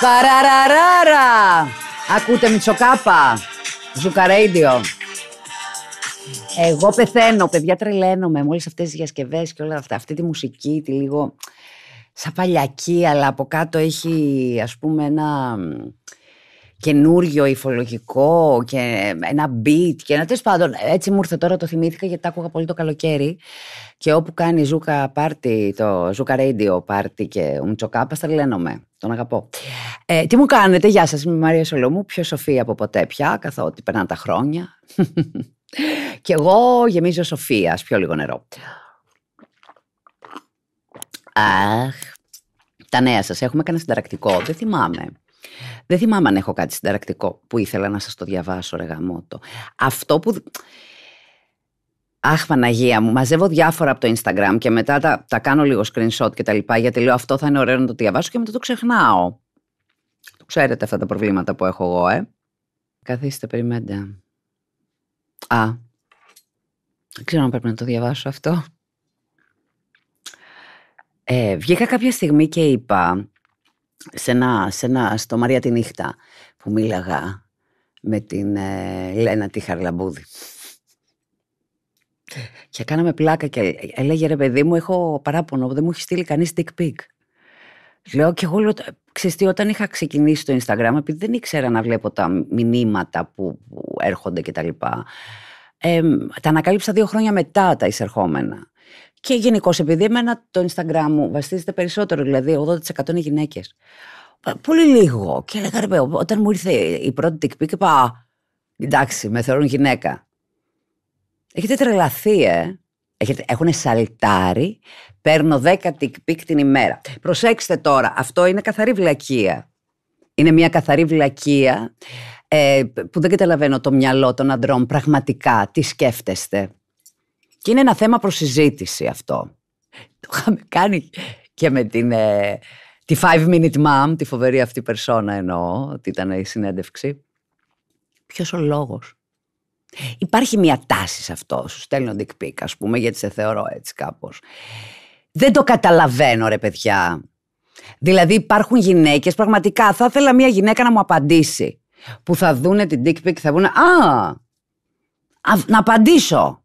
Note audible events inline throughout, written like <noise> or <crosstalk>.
Παραραράρα. Ακούτε Μητσοκάπα. Ζουκαρέιντιο. Εγώ πεθαίνω, παιδιά τρελαίνομαι με όλες αυτές τις διασκευές και όλα αυτά. Αυτή τη μουσική, τη λίγο σαν παλιακή, αλλά από κάτω έχει ας πούμε ένα καινούριο υφολογικό και ένα beat και ένα τέλος πάντων. Έτσι μου ήρθε τώρα, το θυμήθηκα γιατί τα άκουγα πολύ το καλοκαίρι. Και όπου κάνει Ζούκα πάρτι, το Ζούκα Radio πάρτι και ο Μτσοκάπα, τα με Τον αγαπώ. Ε, τι μου κάνετε, Γεια σας, είμαι η Μαρία Σολομού, πιο σοφή από ποτέ πια, καθότι περνάνε τα χρόνια. <laughs> και εγώ γεμίζω σοφία, πιο λίγο νερό. Αχ, τα νέα σας έχουμε κανένα συνταρακτικό, δεν θυμάμαι. Δεν θυμάμαι αν έχω κάτι συνταρακτικό που ήθελα να σας το διαβάσω, ρε γαμότο. Αυτό που... Αχ, Παναγία μου, μαζεύω διάφορα από το Instagram και μετά τα, τα κάνω λίγο screenshot και τα λοιπά, γιατί λέω αυτό θα είναι ωραίο να το διαβάσω και μετά το ξεχνάω. Το ξέρετε αυτά τα προβλήματα που έχω εγώ, ε. Καθίστε, περιμέντε. Α, δεν ξέρω αν πρέπει να το διαβάσω αυτό. Ε, βγήκα κάποια στιγμή και είπα σε ένα, στο Μαρία τη Νύχτα που μίλαγα με την ε, Λένα τη Χαρλαμπούδη. Και κάναμε πλάκα και έλεγε ρε παιδί μου έχω παράπονο δεν μου έχει στείλει κανείς dick pic. Λέω και εγώ λέω, «Ε, ξέρεις όταν είχα ξεκινήσει το Instagram επειδή δεν ήξερα να βλέπω τα μηνύματα που, έρχονται και τα λοιπά. Ε, τα ανακάλυψα δύο χρόνια μετά τα εισερχόμενα. Και γενικώ, επειδή εμένα το Instagram μου βασίζεται περισσότερο, δηλαδή 80% είναι γυναίκε. Πολύ λίγο. Και έλεγα όταν μου ήρθε η πρώτη τικ και είπα, εντάξει, με θεωρούν γυναίκα. Έχετε τρελαθεί, ε. Έχετε, Έχουνε σαλτάρι, Παίρνω 10 τικπίκ την ημέρα. Προσέξτε τώρα, αυτό είναι καθαρή βλακεία. Είναι μια καθαρή βλακεία ε, που δεν καταλαβαίνω το μυαλό των αντρών πραγματικά. Τι σκέφτεστε. Και είναι ένα θέμα προς αυτό. Το είχαμε κάνει και με την, ε, τη Five Minute Mom, τη φοβερή αυτή περσόνα εννοώ, ότι ήταν η συνέντευξη. Ποιος ο λόγος, Υπάρχει μια τάση σε αυτό, σου στέλνω dick pic ας πούμε, γιατί σε θεωρώ έτσι κάπως. Δεν το καταλαβαίνω ρε παιδιά. Δηλαδή υπάρχουν γυναίκες, πραγματικά θα ήθελα μια γυναίκα να μου απαντήσει. Που θα δούνε την dick pic, θα βγουν. «Α, α να απαντήσω».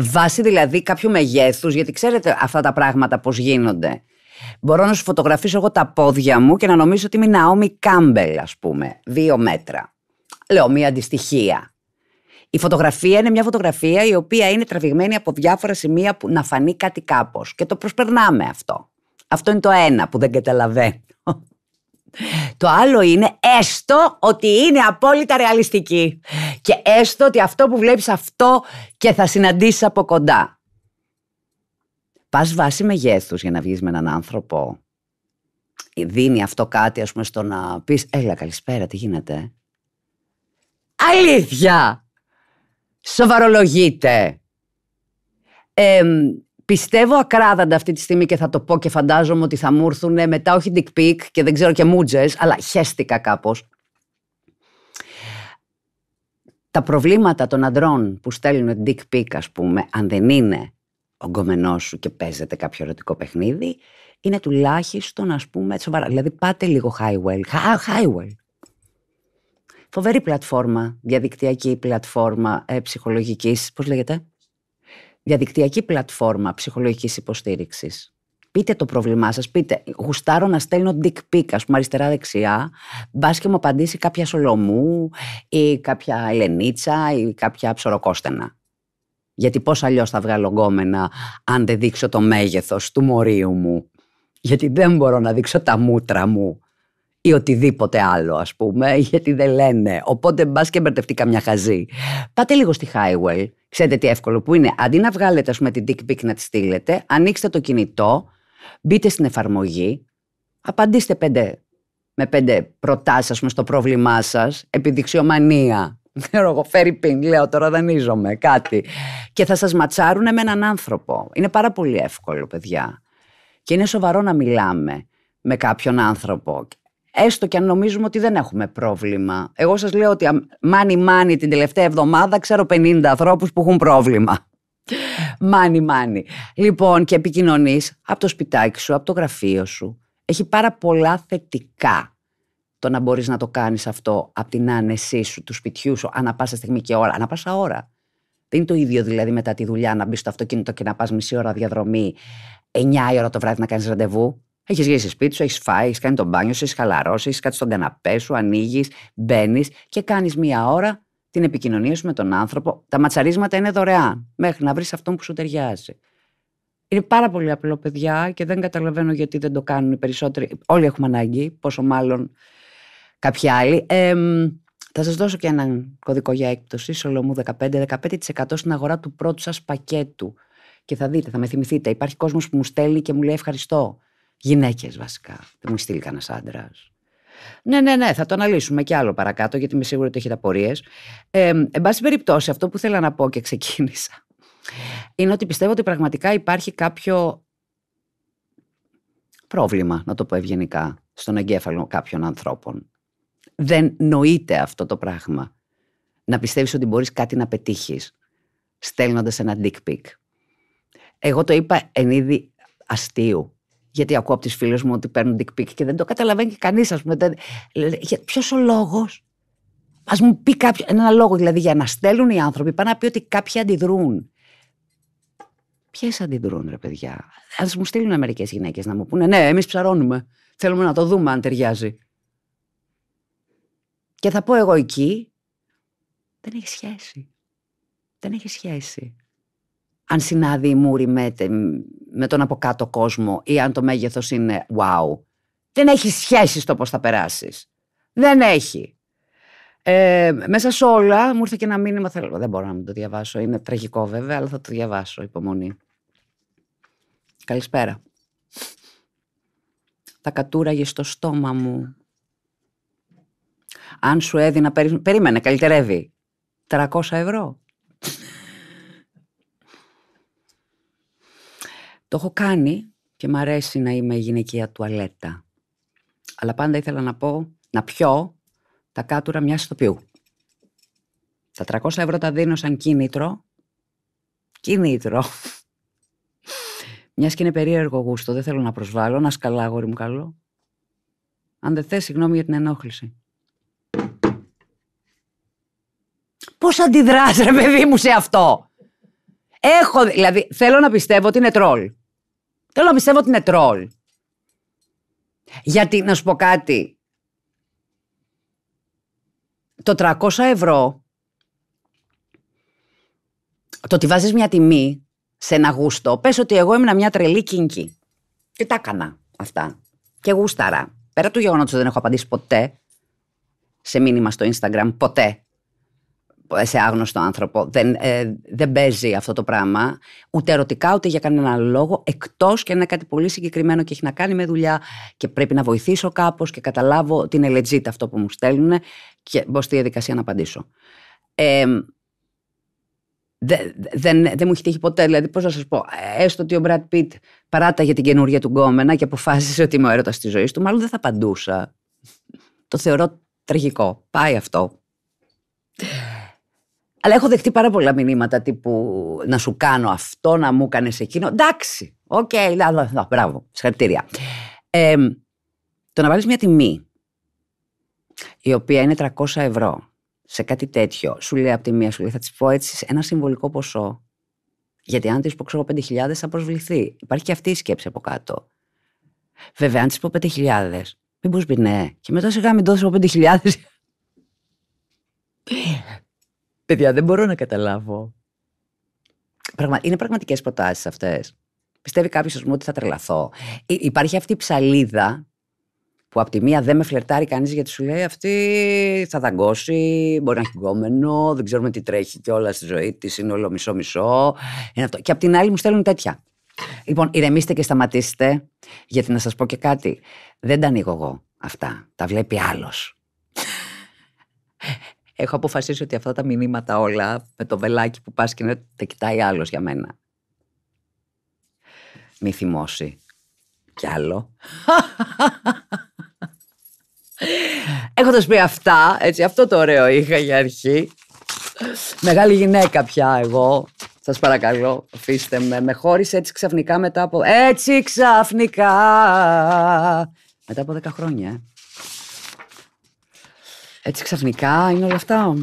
Βάσει δηλαδή κάποιου μεγέθους, γιατί ξέρετε αυτά τα πράγματα πώς γίνονται. Μπορώ να σου φωτογραφίσω εγώ τα πόδια μου και να νομίζω ότι είμαι Ναόμι Κάμπελ, ας πούμε, δύο μέτρα. Λέω μία αντιστοιχία. Η φωτογραφία είναι μια φωτογραφία η οποία είναι τραβηγμένη από διάφορα σημεία που να φανεί κάτι κάπως. Και το προσπερνάμε αυτό. Αυτό είναι το ένα που δεν καταλαβαίνω. Το άλλο είναι έστω ότι είναι απόλυτα ρεαλιστική και έστω ότι αυτό που βλέπεις αυτό και θα συναντήσεις από κοντά. Πας βάση μεγέθους για να βγεις με έναν άνθρωπο. Δίνει αυτό κάτι ας πούμε στο να πεις «Έλα καλησπέρα, τι γίνεται». Αλήθεια! Σοβαρολογείται. Εμ... Πιστεύω ακράδαντα αυτή τη στιγμή και θα το πω και φαντάζομαι ότι θα μου έρθουν μετά, όχι dick pic και δεν ξέρω και μουτζες, αλλά χέστηκα κάπως. Τα προβλήματα των αντρών που στέλνουν dick pic, ας πούμε, αν δεν είναι ο σου και παίζεται κάποιο ερωτικό παιχνίδι, είναι τουλάχιστον, ας πούμε, σοβαρά. Δηλαδή, πάτε λίγο highway. Highway. Φοβερή πλατφόρμα, διαδικτυακή πλατφόρμα ε, ψυχολογικής. Πώς λέγεται? διαδικτυακή πλατφόρμα ψυχολογικής υποστήριξης. Πείτε το πρόβλημά σας, πείτε γουστάρω να στέλνω dick pic, ας πούμε αριστερά-δεξιά, μπας και μου απαντήσει κάποια Σολομού ή κάποια Ελενίτσα ή κάποια Ψωροκόστενα. Γιατί πώς αλλιώς θα βγάλω γκόμενα αν δεν δείξω το μέγεθος του μορίου μου. Γιατί δεν μπορώ να δείξω τα μούτρα μου ή οτιδήποτε άλλο ας πούμε γιατί δεν λένε. Οπότε μπας και μπερδευτεί καμιά χαζή. Πάτε λίγο στη highway, ξέρετε τι εύκολο που είναι. Αντί να βγάλετε ας πούμε την dick pic να τη στείλετε, ανοίξτε το κινητό, μπείτε στην εφαρμογή, απαντήστε πέντε με πέντε προτάσεις ας πούμε, στο πρόβλημά σας επιδειξιομανία, <laughs> ξέρω εγώ, φέρει πιν, λέω τώρα δανείζομαι, κάτι. Και θα σας ματσάρουν με έναν άνθρωπο. Είναι πάρα πολύ εύκολο, παιδιά. Και είναι σοβαρό να μιλάμε με κάποιον άνθρωπο έστω και αν νομίζουμε ότι δεν έχουμε πρόβλημα. Εγώ σας λέω ότι μάνι μάνι την τελευταία εβδομάδα ξέρω 50 ανθρώπους που έχουν πρόβλημα. <laughs> Μάνι μάνι. Λοιπόν και επικοινωνείς, από το σπιτάκι σου, από το γραφείο σου. Έχει πάρα πολλά θετικά το να μπορείς να το κάνεις αυτό από την άνεσή σου, του σπιτιού σου, ανά πάσα στιγμή και ώρα, ανά πάσα ώρα. Δεν είναι το ίδιο δηλαδή μετά τη δουλειά να μπεις στο αυτοκίνητο και να πας μισή ώρα διαδρομή, 9 η ώρα το βράδυ να κάνεις ραντεβού. Έχεις γυρίσει σπίτι σου, έχεις φάει, έχεις κάνει τον μπάνιο σου, έχεις χαλαρώσει, έχεις κάτι στον καναπέ σου, ανοίγεις, μπαίνεις και κάνεις μία ώρα την επικοινωνία σου με τον άνθρωπο. Τα ματσαρίσματα είναι δωρεάν, μέχρι να βρεις αυτόν που σου ταιριάζει. Είναι πάρα πολύ απλό, παιδιά, και δεν καταλαβαίνω γιατί δεν το κάνουν οι περισσότεροι. Όλοι έχουμε ανάγκη, πόσο μάλλον κάποιοι άλλοι. Ε, θα σας δώσω και έναν κωδικό για έκπτωση, Σολομού 15, 15% στην αγορά του πρώτου σας πακέτου. Και θα δείτε, θα με θυμηθείτε, υπάρχει κόσμος που μου στέλνει και μου λέει ευχαριστώ. Γυναίκες βασικά. Δεν μου στείλει κανένας άντρας. Ναι, ναι, ναι, θα το αναλύσουμε και άλλο παρακάτω, γιατί είμαι σίγουρη ότι έχετε απορίες. Ε, εν πάση περιπτώσει, αυτό που θέλω να πω και ξεκίνησα είναι ότι πιστεύω ότι πραγματικά υπάρχει κάποιο πρόβλημα, να το πω ευγενικά, στον εγκέφαλο κάποιων ανθρώπων. Δεν νοείται αυτό το πράγμα. Να πιστεύεις ότι μπορείς κάτι να πετύχεις, στέλνοντας ένα dick pic. Εγώ το είπα εν είδη αστείου, γιατί ακούω από τις φίλες μου ότι παίρνουν dick pic και δεν το καταλαβαίνει και κανείς, ας πούμε. Ποιος ο λόγος. Ας μου πει κάποιο, ένα λόγο δηλαδή για να στέλνουν οι άνθρωποι, πάνε να πει ότι κάποιοι αντιδρούν. Ποιες αντιδρούν, ρε παιδιά. Ας μου στείλουν μερικές γυναίκες να μου πούνε Ναι, εμείς ψαρώνουμε. Θέλουμε να το δούμε αν ταιριάζει. Και θα πω εγώ εκεί, δεν έχει σχέση. Δεν έχει σχέση αν συνάδει η μούρη με, τον από κάτω κόσμο ή αν το μέγεθος είναι wow. Δεν έχει σχέση στο πώς θα περάσεις. Δεν έχει. Ε, μέσα σε όλα μου ήρθε και ένα μήνυμα, θέλω, δεν μπορώ να μην το διαβάσω, είναι τραγικό βέβαια, αλλά θα το διαβάσω, υπομονή. Καλησπέρα. Θα κατούραγε στο στόμα μου. Αν σου έδινα, περίμενε, καλυτερεύει. 300 ευρώ. Το έχω κάνει και μ' αρέσει να είμαι γυναικεία τουαλέτα. Αλλά πάντα ήθελα να πω, να πιω τα κάτουρα μιας ηθοποιού. Τα 300 ευρώ τα δίνω σαν κίνητρο. Κίνητρο. Μιας και είναι περίεργο γούστο, δεν θέλω να προσβάλλω, να σκαλά μου καλό. Αν δεν θες, συγγνώμη για την ενόχληση. Πώς αντιδράς ρε παιδί μου σε αυτό. Έχω, δηλαδή, θέλω να πιστεύω ότι είναι τρόλ. Θέλω να πιστεύω ότι είναι τρόλ. Γιατί, να σου πω κάτι, το 300 ευρώ, το ότι βάζεις μια τιμή σε ένα γούστο, πες ότι εγώ ήμουν μια τρελή κίνκι. Και τα έκανα αυτά. Και γούσταρα. Πέρα του γεγονότος ότι δεν έχω απαντήσει ποτέ σε μήνυμα στο Instagram, ποτέ σε άγνωστο άνθρωπο. Δεν, ε, δεν παίζει αυτό το πράγμα, ούτε ερωτικά ούτε για κανένα άλλο λόγο, εκτός και είναι κάτι πολύ συγκεκριμένο και έχει να κάνει με δουλειά και πρέπει να βοηθήσω κάπως και καταλάβω ότι είναι legit αυτό που μου στέλνουν και μπω στη διαδικασία να απαντήσω. Ε, δεν, δεν μου έχει τύχει ποτέ. Δηλαδή, πώς να σας πω, έστω ότι ο Μπρατ Πιτ παράταγε την καινούργια του γκόμενα και αποφάσισε ότι είμαι ο έρωτας της ζωής του, μάλλον δεν θα απαντούσα. Το θεωρώ τραγικό. Πάει αυτό. Αλλά έχω δεχτεί πάρα πολλά μηνύματα τύπου να σου κάνω αυτό, να μου έκανε εκείνο. Εντάξει, οκ, okay, μπράβο, συγχαρητήρια. το να βάλεις μια τιμή η οποία είναι 300 ευρώ σε κάτι τέτοιο, σου λέει από τη μία, σου λέει θα της πω έτσι ένα συμβολικό ποσό. Γιατί αν της πω ξέρω 5.000 θα προσβληθεί. Υπάρχει και αυτή η σκέψη από κάτω. Βέβαια, αν της πω 5.000, μην πει ναι. Και μετά σιγά μην δώσω 5.000. Παιδιά, δεν μπορώ να καταλάβω. Είναι πραγματικές προτάσεις αυτές. Πιστεύει κάποιος ότι θα τρελαθώ. Ε, υπάρχει αυτή η ψαλίδα που από τη μία δεν με φλερτάρει κανείς γιατί σου λέει αυτή θα δαγκώσει, μπορεί να έχει γκόμενο, δεν ξέρουμε τι τρέχει και όλα στη ζωή της, είναι όλο μισό-μισό. Και από την άλλη μου στέλνουν τέτοια. Λοιπόν, ηρεμήστε και σταματήστε, γιατί να σας πω και κάτι. Δεν τα ανοίγω εγώ αυτά. Τα βλέπει άλλος έχω αποφασίσει ότι αυτά τα μηνύματα όλα με το βελάκι που πας και να τα κοιτάει άλλος για μένα. Μη θυμώσει. Κι άλλο. <laughs> Έχοντας πει αυτά, έτσι, αυτό το ωραίο είχα για αρχή. Μεγάλη γυναίκα πια εγώ. Σας παρακαλώ, αφήστε με. Με χώρισε έτσι ξαφνικά μετά από... Έτσι ξαφνικά. Μετά από 10 χρόνια. Ε. Έτσι ξαφνικά είναι όλα αυτά.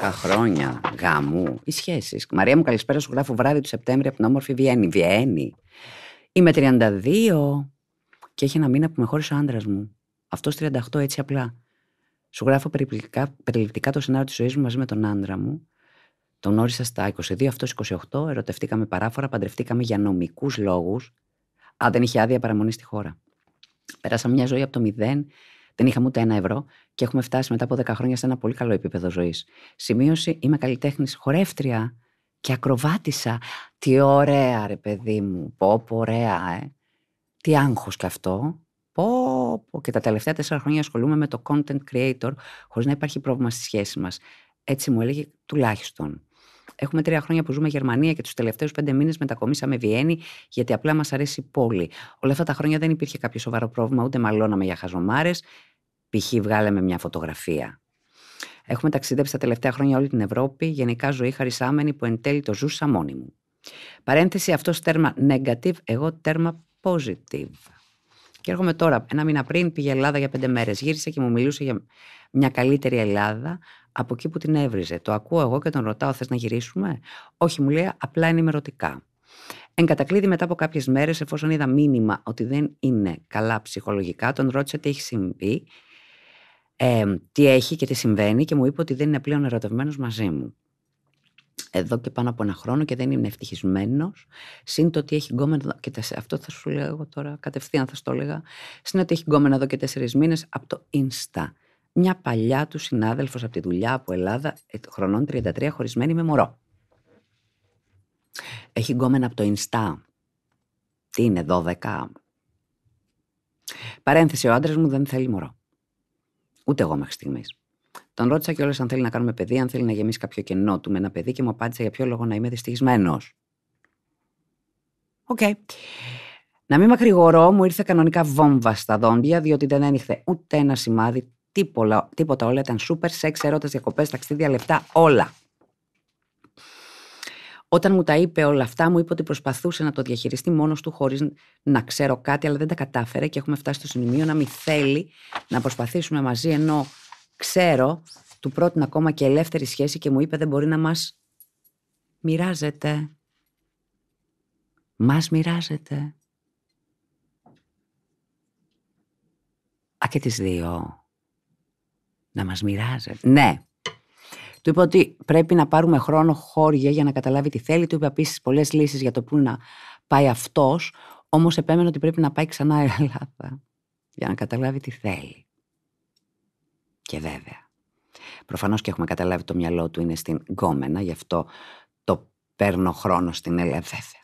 Τα χρόνια γάμου, οι σχέσεις. Μαρία μου, καλησπέρα σου. Γράφω βράδυ του Σεπτέμβρη από την όμορφη Βιέννη. Βιέννη. Είμαι 32 και έχει ένα μήνα που με χώρισε ο άντρας μου. Αυτός 38 έτσι απλά. Σου γράφω περιληπτικά, περιληπτικά το σενάριο της ζωής μου μαζί με τον άντρα μου. Τον όρισα στα 22, αυτό 28. Ερωτευτήκαμε παράφορα, παντρευτήκαμε για νομικούς λόγους. Αν δεν είχε άδεια παραμονή στη χώρα. Πέρασα μια ζωή από το μηδέν δεν είχαμε ούτε ένα ευρώ και έχουμε φτάσει μετά από 10 χρόνια σε ένα πολύ καλό επίπεδο ζωής. Σημείωση, είμαι καλλιτέχνης, χορεύτρια και ακροβάτησα. Τι ωραία, ρε παιδί μου. Πω, πω ωραία, ε. Τι άγχος κι αυτό. Πω, πω. Και τα τελευταία τέσσερα χρόνια ασχολούμαι με το content creator, χωρίς να υπάρχει πρόβλημα στη σχέση μας. Έτσι μου έλεγε τουλάχιστον. Έχουμε τρία χρόνια που ζούμε Γερμανία και τους τελευταίους πέντε μήνες μετακομίσαμε Βιέννη, γιατί απλά μας αρέσει η πόλη. Όλα αυτά τα χρόνια δεν υπήρχε κάποιο σοβαρό πρόβλημα, ούτε μαλώναμε για χαζομάρες. Π.χ. βγάλαμε μια φωτογραφία. Έχουμε ταξιδέψει τα τελευταία χρόνια όλη την Ευρώπη, γενικά ζωή χαρισάμενη που εν τέλει το ζούσα μόνη μου. Παρένθεση αυτός τέρμα negative, εγώ τέρμα positive. Και έρχομαι τώρα, ένα μήνα πριν πήγε Ελλάδα για πέντε μέρες. Γύρισε και μου μιλούσε για μια καλύτερη Ελλάδα από εκεί που την έβριζε. Το ακούω εγώ και τον ρωτάω, θες να γυρίσουμε. Όχι, μου λέει, απλά ενημερωτικά. Εν κατακλείδη, μετά από κάποιες μέρες, εφόσον είδα μήνυμα ότι δεν είναι καλά ψυχολογικά, τον ρώτησα τι έχει συμβεί, ε, τι έχει και τι συμβαίνει, και μου είπε ότι δεν είναι πλέον ερωτευμένος μαζί μου εδώ και πάνω από ένα χρόνο και δεν είναι ευτυχισμένος. Συν το ότι έχει γκόμενα. Εδώ και Αυτό θα σου λέω τώρα, κατευθείαν θα το έλεγα. Συν ότι έχει γκόμενα εδώ και τέσσερις μήνες από το Insta. Μια παλιά του συνάδελφος από τη δουλειά από Ελλάδα, ε, χρονών 33, χωρισμένη με μωρό. Έχει γκόμενα από το Insta. Τι είναι, 12. Παρένθεση, ο άντρας μου δεν θέλει μωρό. Ούτε εγώ μέχρι στιγμής. Τον ρώτησα κιόλας αν θέλει να κάνουμε παιδί, αν θέλει να γεμίσει κάποιο κενό του με ένα παιδί και μου απάντησε για ποιο λόγο να είμαι δυστυχισμένος. Οκ. Okay. Να μην μακρηγορώ, μου ήρθε κανονικά βόμβα στα δόντια, διότι δεν ένιχθε ούτε ένα σημάδι, τίποτα, τίποτα όλα. Ήταν σούπερ σεξ, έρωτα, διακοπές, ταξίδια, λεπτά, όλα. Όταν μου τα είπε όλα αυτά, μου είπε ότι προσπαθούσε να το διαχειριστεί μόνος του χωρίς να ξέρω κάτι, αλλά δεν τα κατάφερε και έχουμε φτάσει στο σημείο να μην θέλει να προσπαθήσουμε μαζί, ενώ Ξέρω, του πρώτην ακόμα και ελεύθερη σχέση και μου είπε δεν μπορεί να μας μοιράζεται. Μας μοιράζεται. Α, και τις δύο. Να μας μοιράζεται. Ναι. Του είπα ότι πρέπει να πάρουμε χρόνο χώρια για να καταλάβει τι θέλει. Του είπα επίσης πολλές λύσεις για το πού να πάει αυτός. Όμως επέμενε ότι πρέπει να πάει ξανά η Ελλάδα για να καταλάβει τι θέλει. Και βέβαια. Προφανώς και έχουμε καταλάβει το μυαλό του είναι στην γκόμενα, γι' αυτό το παίρνω χρόνο στην Ελευθέθεια.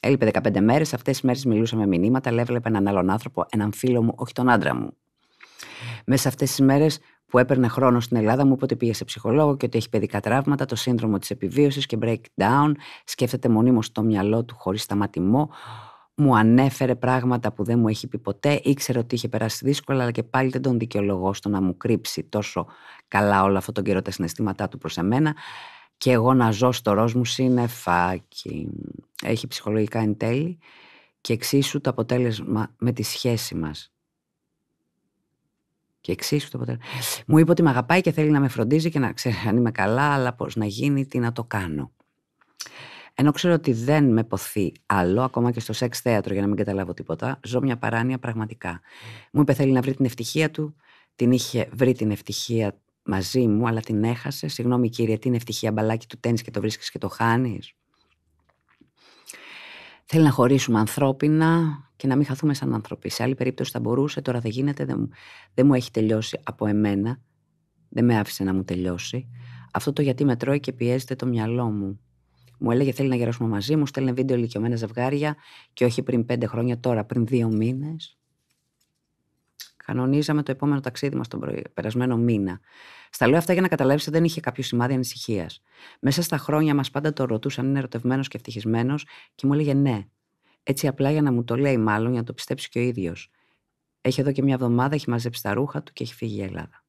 Έλειπε 15 μέρες, αυτές τις μέρες μιλούσαμε μηνύματα, αλλά έβλεπε έναν άλλον άνθρωπο, έναν φίλο μου, όχι τον άντρα μου. Μέσα σε αυτές τις μέρες που έπαιρνε χρόνο στην Ελλάδα, μου είπε ότι πήγε σε ψυχολόγο και ότι έχει παιδικά τραύματα, το σύνδρομο της επιβίωσης και breakdown. Σκέφτεται μονίμως το μυαλό του χωρίς σταματημό μου ανέφερε πράγματα που δεν μου έχει πει ποτέ, ήξερε ότι είχε περάσει δύσκολα, αλλά και πάλι δεν τον δικαιολογώ στο να μου κρύψει τόσο καλά όλο αυτόν τον καιρό τα συναισθήματά του προς εμένα και εγώ να ζω στο ροζ μου σύννεφάκι. Έχει ψυχολογικά εν τέλει και εξίσου το αποτέλεσμα με τη σχέση μας. Και εξίσου το αποτέλεσμα. Μου είπε ότι με αγαπάει και θέλει να με φροντίζει και να ξέρει αν είμαι καλά, αλλά πώς να γίνει, τι να το κάνω. Ενώ ξέρω ότι δεν με ποθεί άλλο, ακόμα και στο σεξ θέατρο για να μην καταλάβω τίποτα, ζω μια παράνοια πραγματικά. Μου είπε θέλει να βρει την ευτυχία του, την είχε βρει την ευτυχία μαζί μου, αλλά την έχασε. Συγγνώμη κύριε, την ευτυχία μπαλάκι του τέννη και το βρίσκεις και το χάνεις. Θέλει να χωρίσουμε ανθρώπινα και να μην χαθούμε σαν άνθρωποι. Σε άλλη περίπτωση θα μπορούσε, τώρα δεν γίνεται, δεν μου, δεν μου έχει τελειώσει από εμένα. Δεν με άφησε να μου τελειώσει. Αυτό το γιατί με τρώει και πιέζεται το μυαλό μου. Μου έλεγε θέλει να γεράσουμε μαζί μου, στέλνε βίντεο ηλικιωμένα ζευγάρια και όχι πριν πέντε χρόνια, τώρα πριν δύο μήνες. Κανονίζαμε το επόμενο ταξίδι μας τον προ... περασμένο μήνα. Στα λέω αυτά για να καταλάβεις ότι δεν είχε κάποιο σημάδι ανησυχίας. Μέσα στα χρόνια μας πάντα το ρωτούσαν αν είναι ερωτευμένος και ευτυχισμένος και μου έλεγε ναι. Έτσι απλά για να μου το λέει, μάλλον για να το πιστέψει και ο ίδιος. Έχει εδώ και μια εβδομάδα, έχει μαζέψει τα ρούχα του και έχει φύγει η Ελλάδα.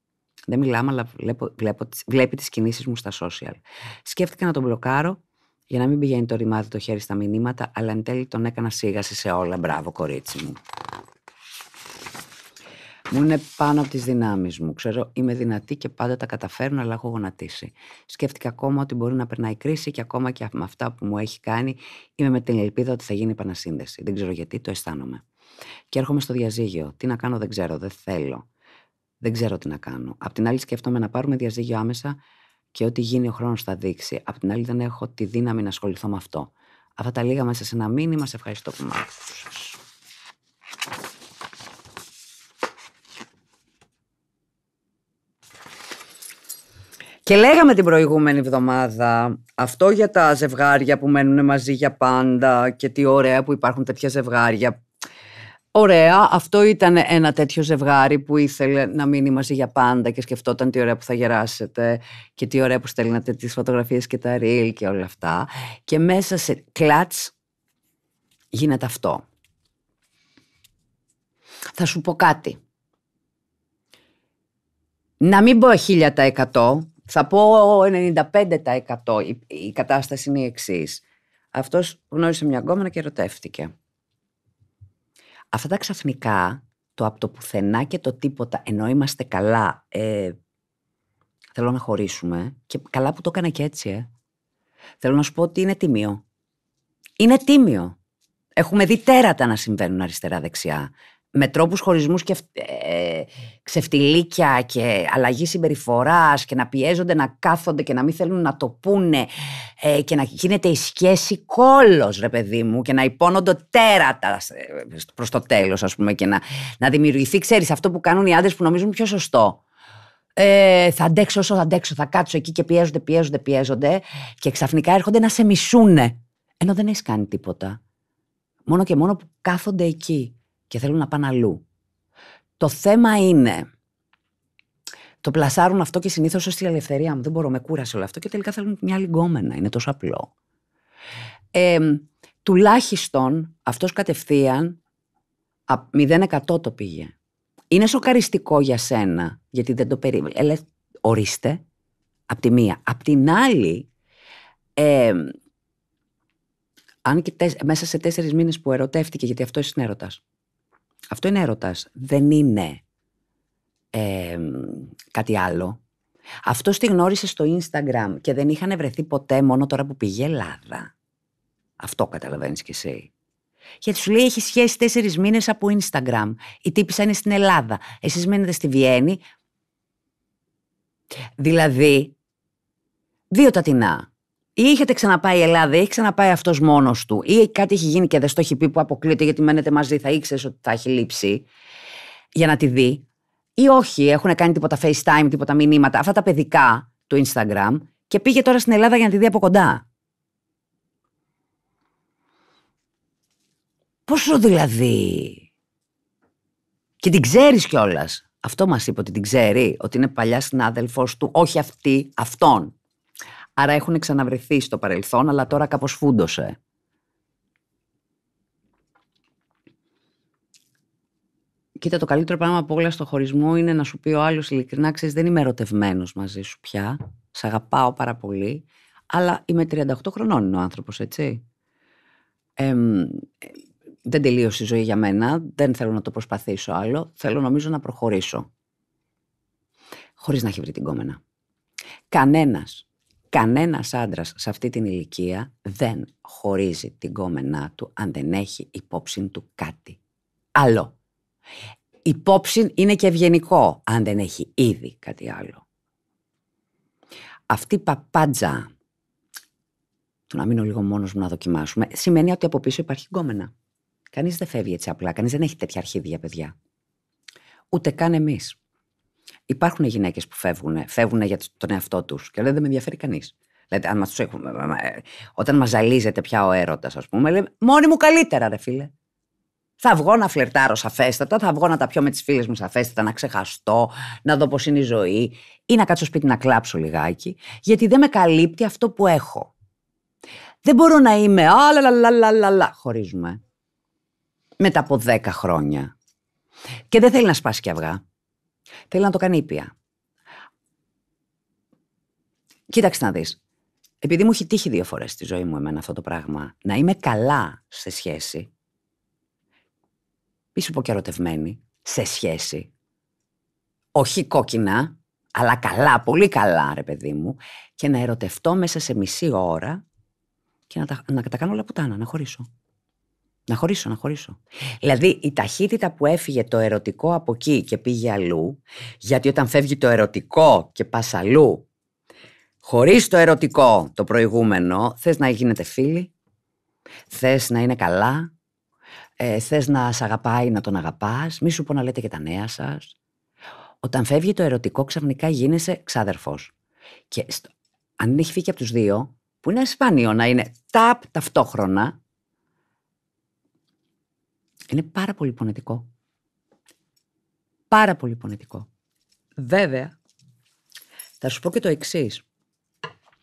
Δεν μιλάμε, αλλά βλέπω, βλέπω, βλέπει τις κινήσεις μου στα social. Σκέφτηκα να τον μπλοκάρω, για να μην πηγαίνει το ρημάδι το χέρι στα μηνύματα, αλλά εν τέλει τον έκανα σίγαση σε όλα. Μπράβο, κορίτσι μου. Μου είναι πάνω από τις δυνάμεις μου. Ξέρω, είμαι δυνατή και πάντα τα καταφέρνω, αλλά έχω γονατίσει. Σκέφτηκα ακόμα ότι μπορεί να περνάει η κρίση και ακόμα και με αυτά που μου έχει κάνει, είμαι με την ελπίδα ότι θα γίνει επανασύνδεση. Δεν ξέρω γιατί, το αισθάνομαι. Και έρχομαι στο διαζύγιο. Τι να κάνω, δεν ξέρω, δεν θέλω. Δεν ξέρω τι να κάνω. Απ' την άλλη, σκέφτομαι να πάρουμε διαζύγιο άμεσα και ό,τι γίνει ο χρόνος θα δείξει. Απ' την άλλη, δεν έχω τη δύναμη να ασχοληθώ με αυτό. Αυτά τα λίγα μέσα σε ένα μήνυμα. Σε ευχαριστώ που με Και λέγαμε την προηγούμενη εβδομάδα αυτό για τα ζευγάρια που μένουν μαζί για πάντα και τι ωραία που υπάρχουν τέτοια ζευγάρια Ωραία, αυτό ήταν ένα τέτοιο ζευγάρι που ήθελε να μείνει μαζί για πάντα και σκεφτόταν τι ωραία που θα γεράσετε και τι ωραία που στέλνατε τις φωτογραφίες και τα ρίλ και όλα αυτά. Και μέσα σε κλάτς γίνεται αυτό. Θα σου πω κάτι. Να μην πω 1000%, θα πω 95%. Η, κατάσταση είναι η εξής. Αυτός γνώρισε μια γκόμενα και ερωτεύτηκε. Αυτά τα ξαφνικά, το από το πουθενά και το τίποτα, ενώ είμαστε καλά, ε, θέλω να χωρίσουμε. Και καλά που το έκανα και έτσι, ε. Θέλω να σου πω ότι είναι τίμιο. Είναι τίμιο. Έχουμε δει τέρατα να συμβαίνουν αριστερά-δεξιά με τρόπους χωρισμούς και ε, ξεφτιλίκια και αλλαγή συμπεριφοράς και να πιέζονται να κάθονται και να μην θέλουν να το πούνε ε, και να γίνεται η σχέση κόλλος ρε παιδί μου και να υπόνονται τέρατα ε, προς το τέλος ας πούμε και να, να δημιουργηθεί ξέρεις αυτό που κάνουν οι άντρες που νομίζουν πιο σωστό ε, θα αντέξω όσο θα αντέξω, θα κάτσω εκεί και πιέζονται, πιέζονται, πιέζονται και ξαφνικά έρχονται να σε μισούνε ενώ δεν έχεις κάνει τίποτα. Μόνο και μόνο που κάθονται εκεί και θέλουν να πάνε αλλού. Το θέμα είναι. Το πλασάρουν αυτό και συνήθως ως τη ελευθερία μου. Δεν μπορώ, με κούρασε όλο αυτό και τελικά θέλουν μια λιγόμενα Είναι τόσο απλό. Ε, τουλάχιστον αυτός κατευθείαν 0% το πήγε. Είναι σοκαριστικό για σένα, γιατί δεν το περίμενε. ορίστε, από τη μία. Απ' την άλλη, αν και μέσα σε τέσσερις μήνες που ερωτεύτηκε, γιατί αυτό είναι έρωτας. Αυτό είναι ερωτά. Δεν είναι κάτι άλλο. Αυτό τη γνώρισε στο Instagram και δεν είχαν βρεθεί ποτέ μόνο τώρα που πήγε Ελλάδα. Αυτό καταλαβαίνεις κι εσύ. Γιατί σου λέει έχει σχέση τέσσερις μήνες από Instagram. Η τύπησα είναι στην Ελλάδα. Εσείς μένετε στη Βιέννη. Δηλαδή, δύο τα ή είχατε ξαναπάει η Ελλάδα, ή έχει ξαναπάει αυτός μόνος του, ή κάτι έχει γίνει και δεν στο έχει πει που αποκλείεται γιατί μένετε μαζί, θα ήξερες ότι θα έχει λείψει για να τη δει. Ή όχι, έχουν κάνει τίποτα FaceTime, τίποτα μηνύματα, αυτά τα παιδικά του Instagram και πήγε τώρα στην Ελλάδα για να τη δει από κοντά. Πόσο δηλαδή. Και την ξέρεις κιόλας. Αυτό μας είπε ότι την ξέρει, ότι είναι παλιά συνάδελφος του, όχι αυτή, αυτόν. Άρα έχουν ξαναβρεθεί στο παρελθόν, αλλά τώρα κάπως φούντωσε. Κοίτα, το καλύτερο πράγμα από όλα στο χωρισμό είναι να σου πει ο άλλος ειλικρινά: ξέρεις δεν είμαι ερωτευμένος μαζί σου πια. Σ' αγαπάω πάρα πολύ. Αλλά είμαι 38 χρονών είναι ο άνθρωπος έτσι. δεν τελείωσε η ζωή για μένα. Δεν θέλω να το προσπαθήσω άλλο. Θέλω νομίζω να προχωρήσω. χωρίς να έχει βρει την κόμενα. Κανένας Κανένας άντρας σε αυτή την ηλικία δεν χωρίζει την κόμενά του αν δεν έχει υπόψη του κάτι άλλο. Υπόψη είναι και ευγενικό αν δεν έχει ήδη κάτι άλλο. Αυτή η παπάντζα, το να μείνω λίγο μόνος μου να δοκιμάσουμε, σημαίνει ότι από πίσω υπάρχει κόμενα. Κανείς δεν φεύγει έτσι απλά, κανείς δεν έχει τέτοια αρχίδια παιδιά. Ούτε καν εμείς υπάρχουν γυναίκες που φεύγουν, φεύγουν για τον εαυτό τους και λένε δεν με ενδιαφέρει κανείς. Δηλαδή, αν μας ε, όταν μας ζαλίζεται πια ο έρωτας, ας πούμε, λέμε Μόνη μου καλύτερα, ρε φίλε. Θα βγω να φλερτάρω σαφέστατα, θα βγω να τα πιω με τις φίλες μου σαφέστατα, να ξεχαστώ, να δω πώς είναι η ζωή, ή να κάτσω σπίτι να κλάψω λιγάκι, γιατί δεν με καλύπτει αυτό που έχω. Δεν μπορώ να είμαι άλλα Χωρίζουμε. Μετά από δέκα χρόνια. Και δεν θέλει να σπάσει και αυγά. Θέλει να το κάνει ήπια. Κοίταξε να δεις. Επειδή μου έχει τύχει δύο φορές στη ζωή μου εμένα αυτό το πράγμα, να είμαι καλά σε σχέση, πίσω από και ερωτευμένη, σε σχέση, όχι κόκκινα, αλλά καλά, πολύ καλά ρε παιδί μου, και να ερωτευτώ μέσα σε μισή ώρα και να τα, να τα κάνω όλα πουτάνα, να χωρίσω. Να χωρίσω, να χωρίσω. Δηλαδή η ταχύτητα που έφυγε το ερωτικό από εκεί και πήγε αλλού, γιατί όταν φεύγει το ερωτικό και πας αλλού, χωρίς το ερωτικό το προηγούμενο, θες να γίνετε φίλοι, θες να είναι καλά, ε, θες να σ' αγαπάει, να τον αγαπάς, μη σου πω να λέτε και τα νέα σας. Όταν φεύγει το ερωτικό, ξαφνικά γίνεσαι ξάδερφος. Και στο... αν έχει φύγει από τους δύο, που είναι σπάνιο να είναι ταπ ταυτόχρονα, είναι πάρα πολύ πονετικό. Πάρα πολύ πονετικό. Βέβαια, θα σου πω και το εξής.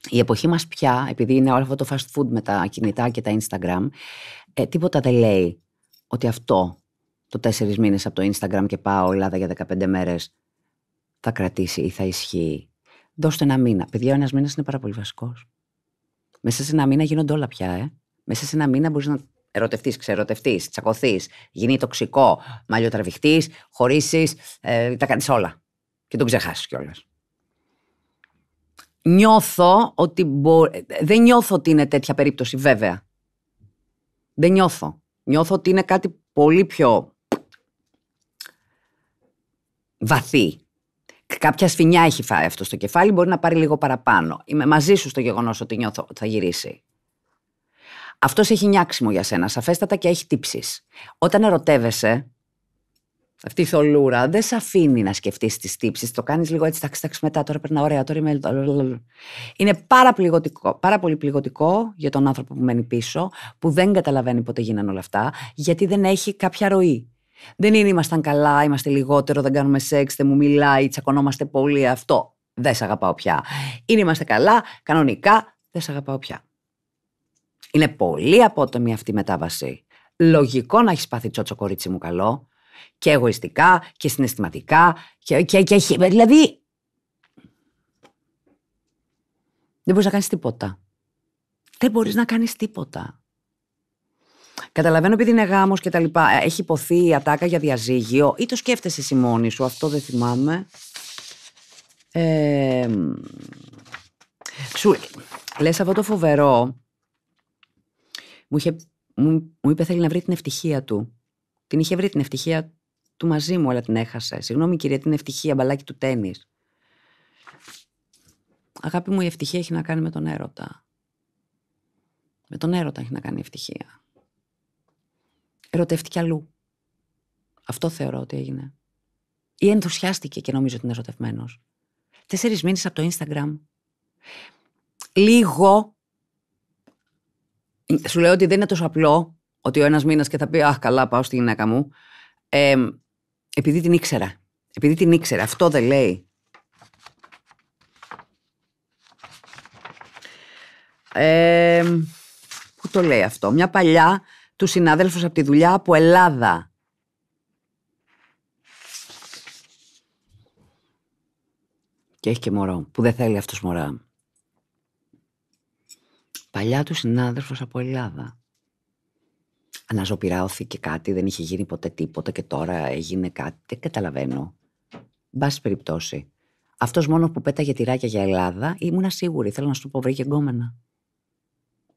Η εποχή μας πια, επειδή είναι όλο αυτό το fast food με τα κινητά και τα Instagram, ε, τίποτα δεν λέει ότι αυτό το τέσσερις μήνες από το Instagram και πάω Ελλάδα για 15 μέρες θα κρατήσει ή θα ισχύει. Δώστε ένα μήνα. Παιδιά, ένας ένας μήνας είναι πάρα πολύ βασικός. Μέσα σε ένα μήνα γίνονται όλα πια, ε. Μέσα σε ένα μήνα μπορείς να ερωτευτείς, ξερωτευτείς, τσακωθείς, γίνει τοξικό, μαλλιοτραβηχτή, χωρίσεις, ε, τα κάνεις όλα. Και τον ξεχάσεις κιόλας. Νιώθω ότι. Δεν νιώθω ότι είναι τέτοια περίπτωση, βέβαια. Δεν νιώθω. Νιώθω ότι είναι κάτι πολύ πιο βαθύ. Κάποια σφινιά έχει φάει αυτό στο κεφάλι, μπορεί να πάρει λίγο παραπάνω. Είμαι μαζί σου στο γεγονός ότι νιώθω ότι θα γυρίσει. Αυτός έχει νιάξιμο για σένα, σαφέστατα και έχει τύψεις. Όταν ερωτεύεσαι, αυτή η θολούρα δεν σε αφήνει να σκεφτείς τις τύψεις. Το κάνεις λίγο έτσι, τάξη, τάξη, μετά. Τώρα περνά ωραία, τώρα είμαι. Είναι πάρα, πληγωτικό, πάρα πολύ πληγωτικό για τον άνθρωπο που μένει πίσω, που δεν καταλαβαίνει πότε γίνανε όλα αυτά, γιατί δεν έχει κάποια ροή. Δεν είναι ήμασταν καλά, είμαστε λιγότερο, δεν κάνουμε σεξ, δεν μου μιλάει, τσακωνόμαστε πολύ. Αυτό δεν σε αγαπάω πια. Είναι είμαστε καλά, κανονικά, δεν σε αγαπάω πια. Είναι πολύ απότομη αυτή η μετάβαση. Λογικό να έχεις πάθει τσότσο κορίτσι μου καλό. Και εγωιστικά και συναισθηματικά. Και, και, και, δηλαδή. Δεν μπορείς να κάνεις τίποτα. Δεν μπορείς να κάνεις τίποτα. Καταλαβαίνω επειδή είναι γάμος και τα λοιπά. Ε, έχει υποθεί η ατάκα για διαζύγιο ή το σκέφτεσαι εσύ μόνη σου. Αυτό δεν θυμάμαι. Ε, σου λες αυτό το φοβερό μου, είπε θέλει να βρει την ευτυχία του. Την είχε βρει την ευτυχία του μαζί μου, αλλά την έχασε. Συγγνώμη κυρία, την ευτυχία, μπαλάκι του τένις. Αγάπη μου, η ευτυχία έχει να κάνει με τον έρωτα. Με τον έρωτα έχει να κάνει η ευτυχία. Ερωτεύτηκε αλλού. Αυτό θεωρώ ότι έγινε. Ή ενθουσιάστηκε και νομίζω ότι είναι ερωτευμένος. Τέσσερις μήνες από το Instagram. Λίγο σου λέω ότι δεν είναι τόσο απλό ότι ο ένας μήνας και θα πει Αχ, καλά, πάω στη γυναίκα μου. επειδή την ήξερα. Επειδή την ήξερα. Αυτό δεν λέει. πού το λέει αυτό. Μια παλιά του συνάδελφους από τη δουλειά από Ελλάδα. Και έχει και μωρό που δεν θέλει αυτός μωρά παλιά του συνάδελφος από Ελλάδα. Αναζωπηράωθηκε κάτι, δεν είχε γίνει ποτέ τίποτα και τώρα έγινε κάτι. Δεν καταλαβαίνω. Μπάς περιπτώσει. Αυτός μόνος που πέταγε τυράκια για Ελλάδα ήμουνα σίγουρη. Θέλω να σου το πω, βρήκε γκόμενα.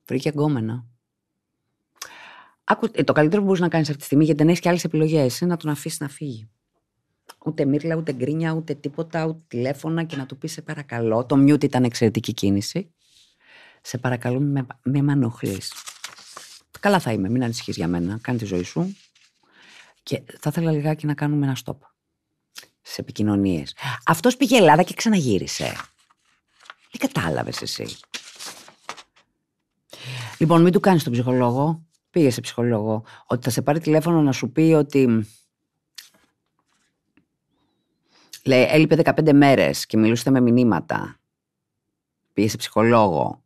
Βρήκε γκόμενα. Άκου, ε, το καλύτερο που μπορείς να κάνεις αυτή τη στιγμή, γιατί δεν έχεις και άλλες επιλογές, είναι να τον αφήσεις να φύγει. Ούτε μύρλα, ούτε γκρίνια, ούτε τίποτα, ούτε τηλέφωνα και να του πεις σε παρακαλώ. Το μιούτ ήταν εξαιρετική κίνηση. Σε παρακαλώ, με, με μανοχλεί. Καλά θα είμαι, μην ανησυχείς για μένα. Κάνει τη ζωή σου. Και θα ήθελα λιγάκι να κάνουμε ένα στόπ. στι επικοινωνίες. Αυτός πήγε Ελλάδα και ξαναγύρισε. Τι κατάλαβες εσύ. Λοιπόν, μην του κάνεις τον ψυχολόγο. Πήγε σε ψυχολόγο. Ότι θα σε πάρει τηλέφωνο να σου πει ότι. Λέει, έλειπε 15 μέρες και μιλούσε με μηνύματα. Πήγε σε ψυχολόγο.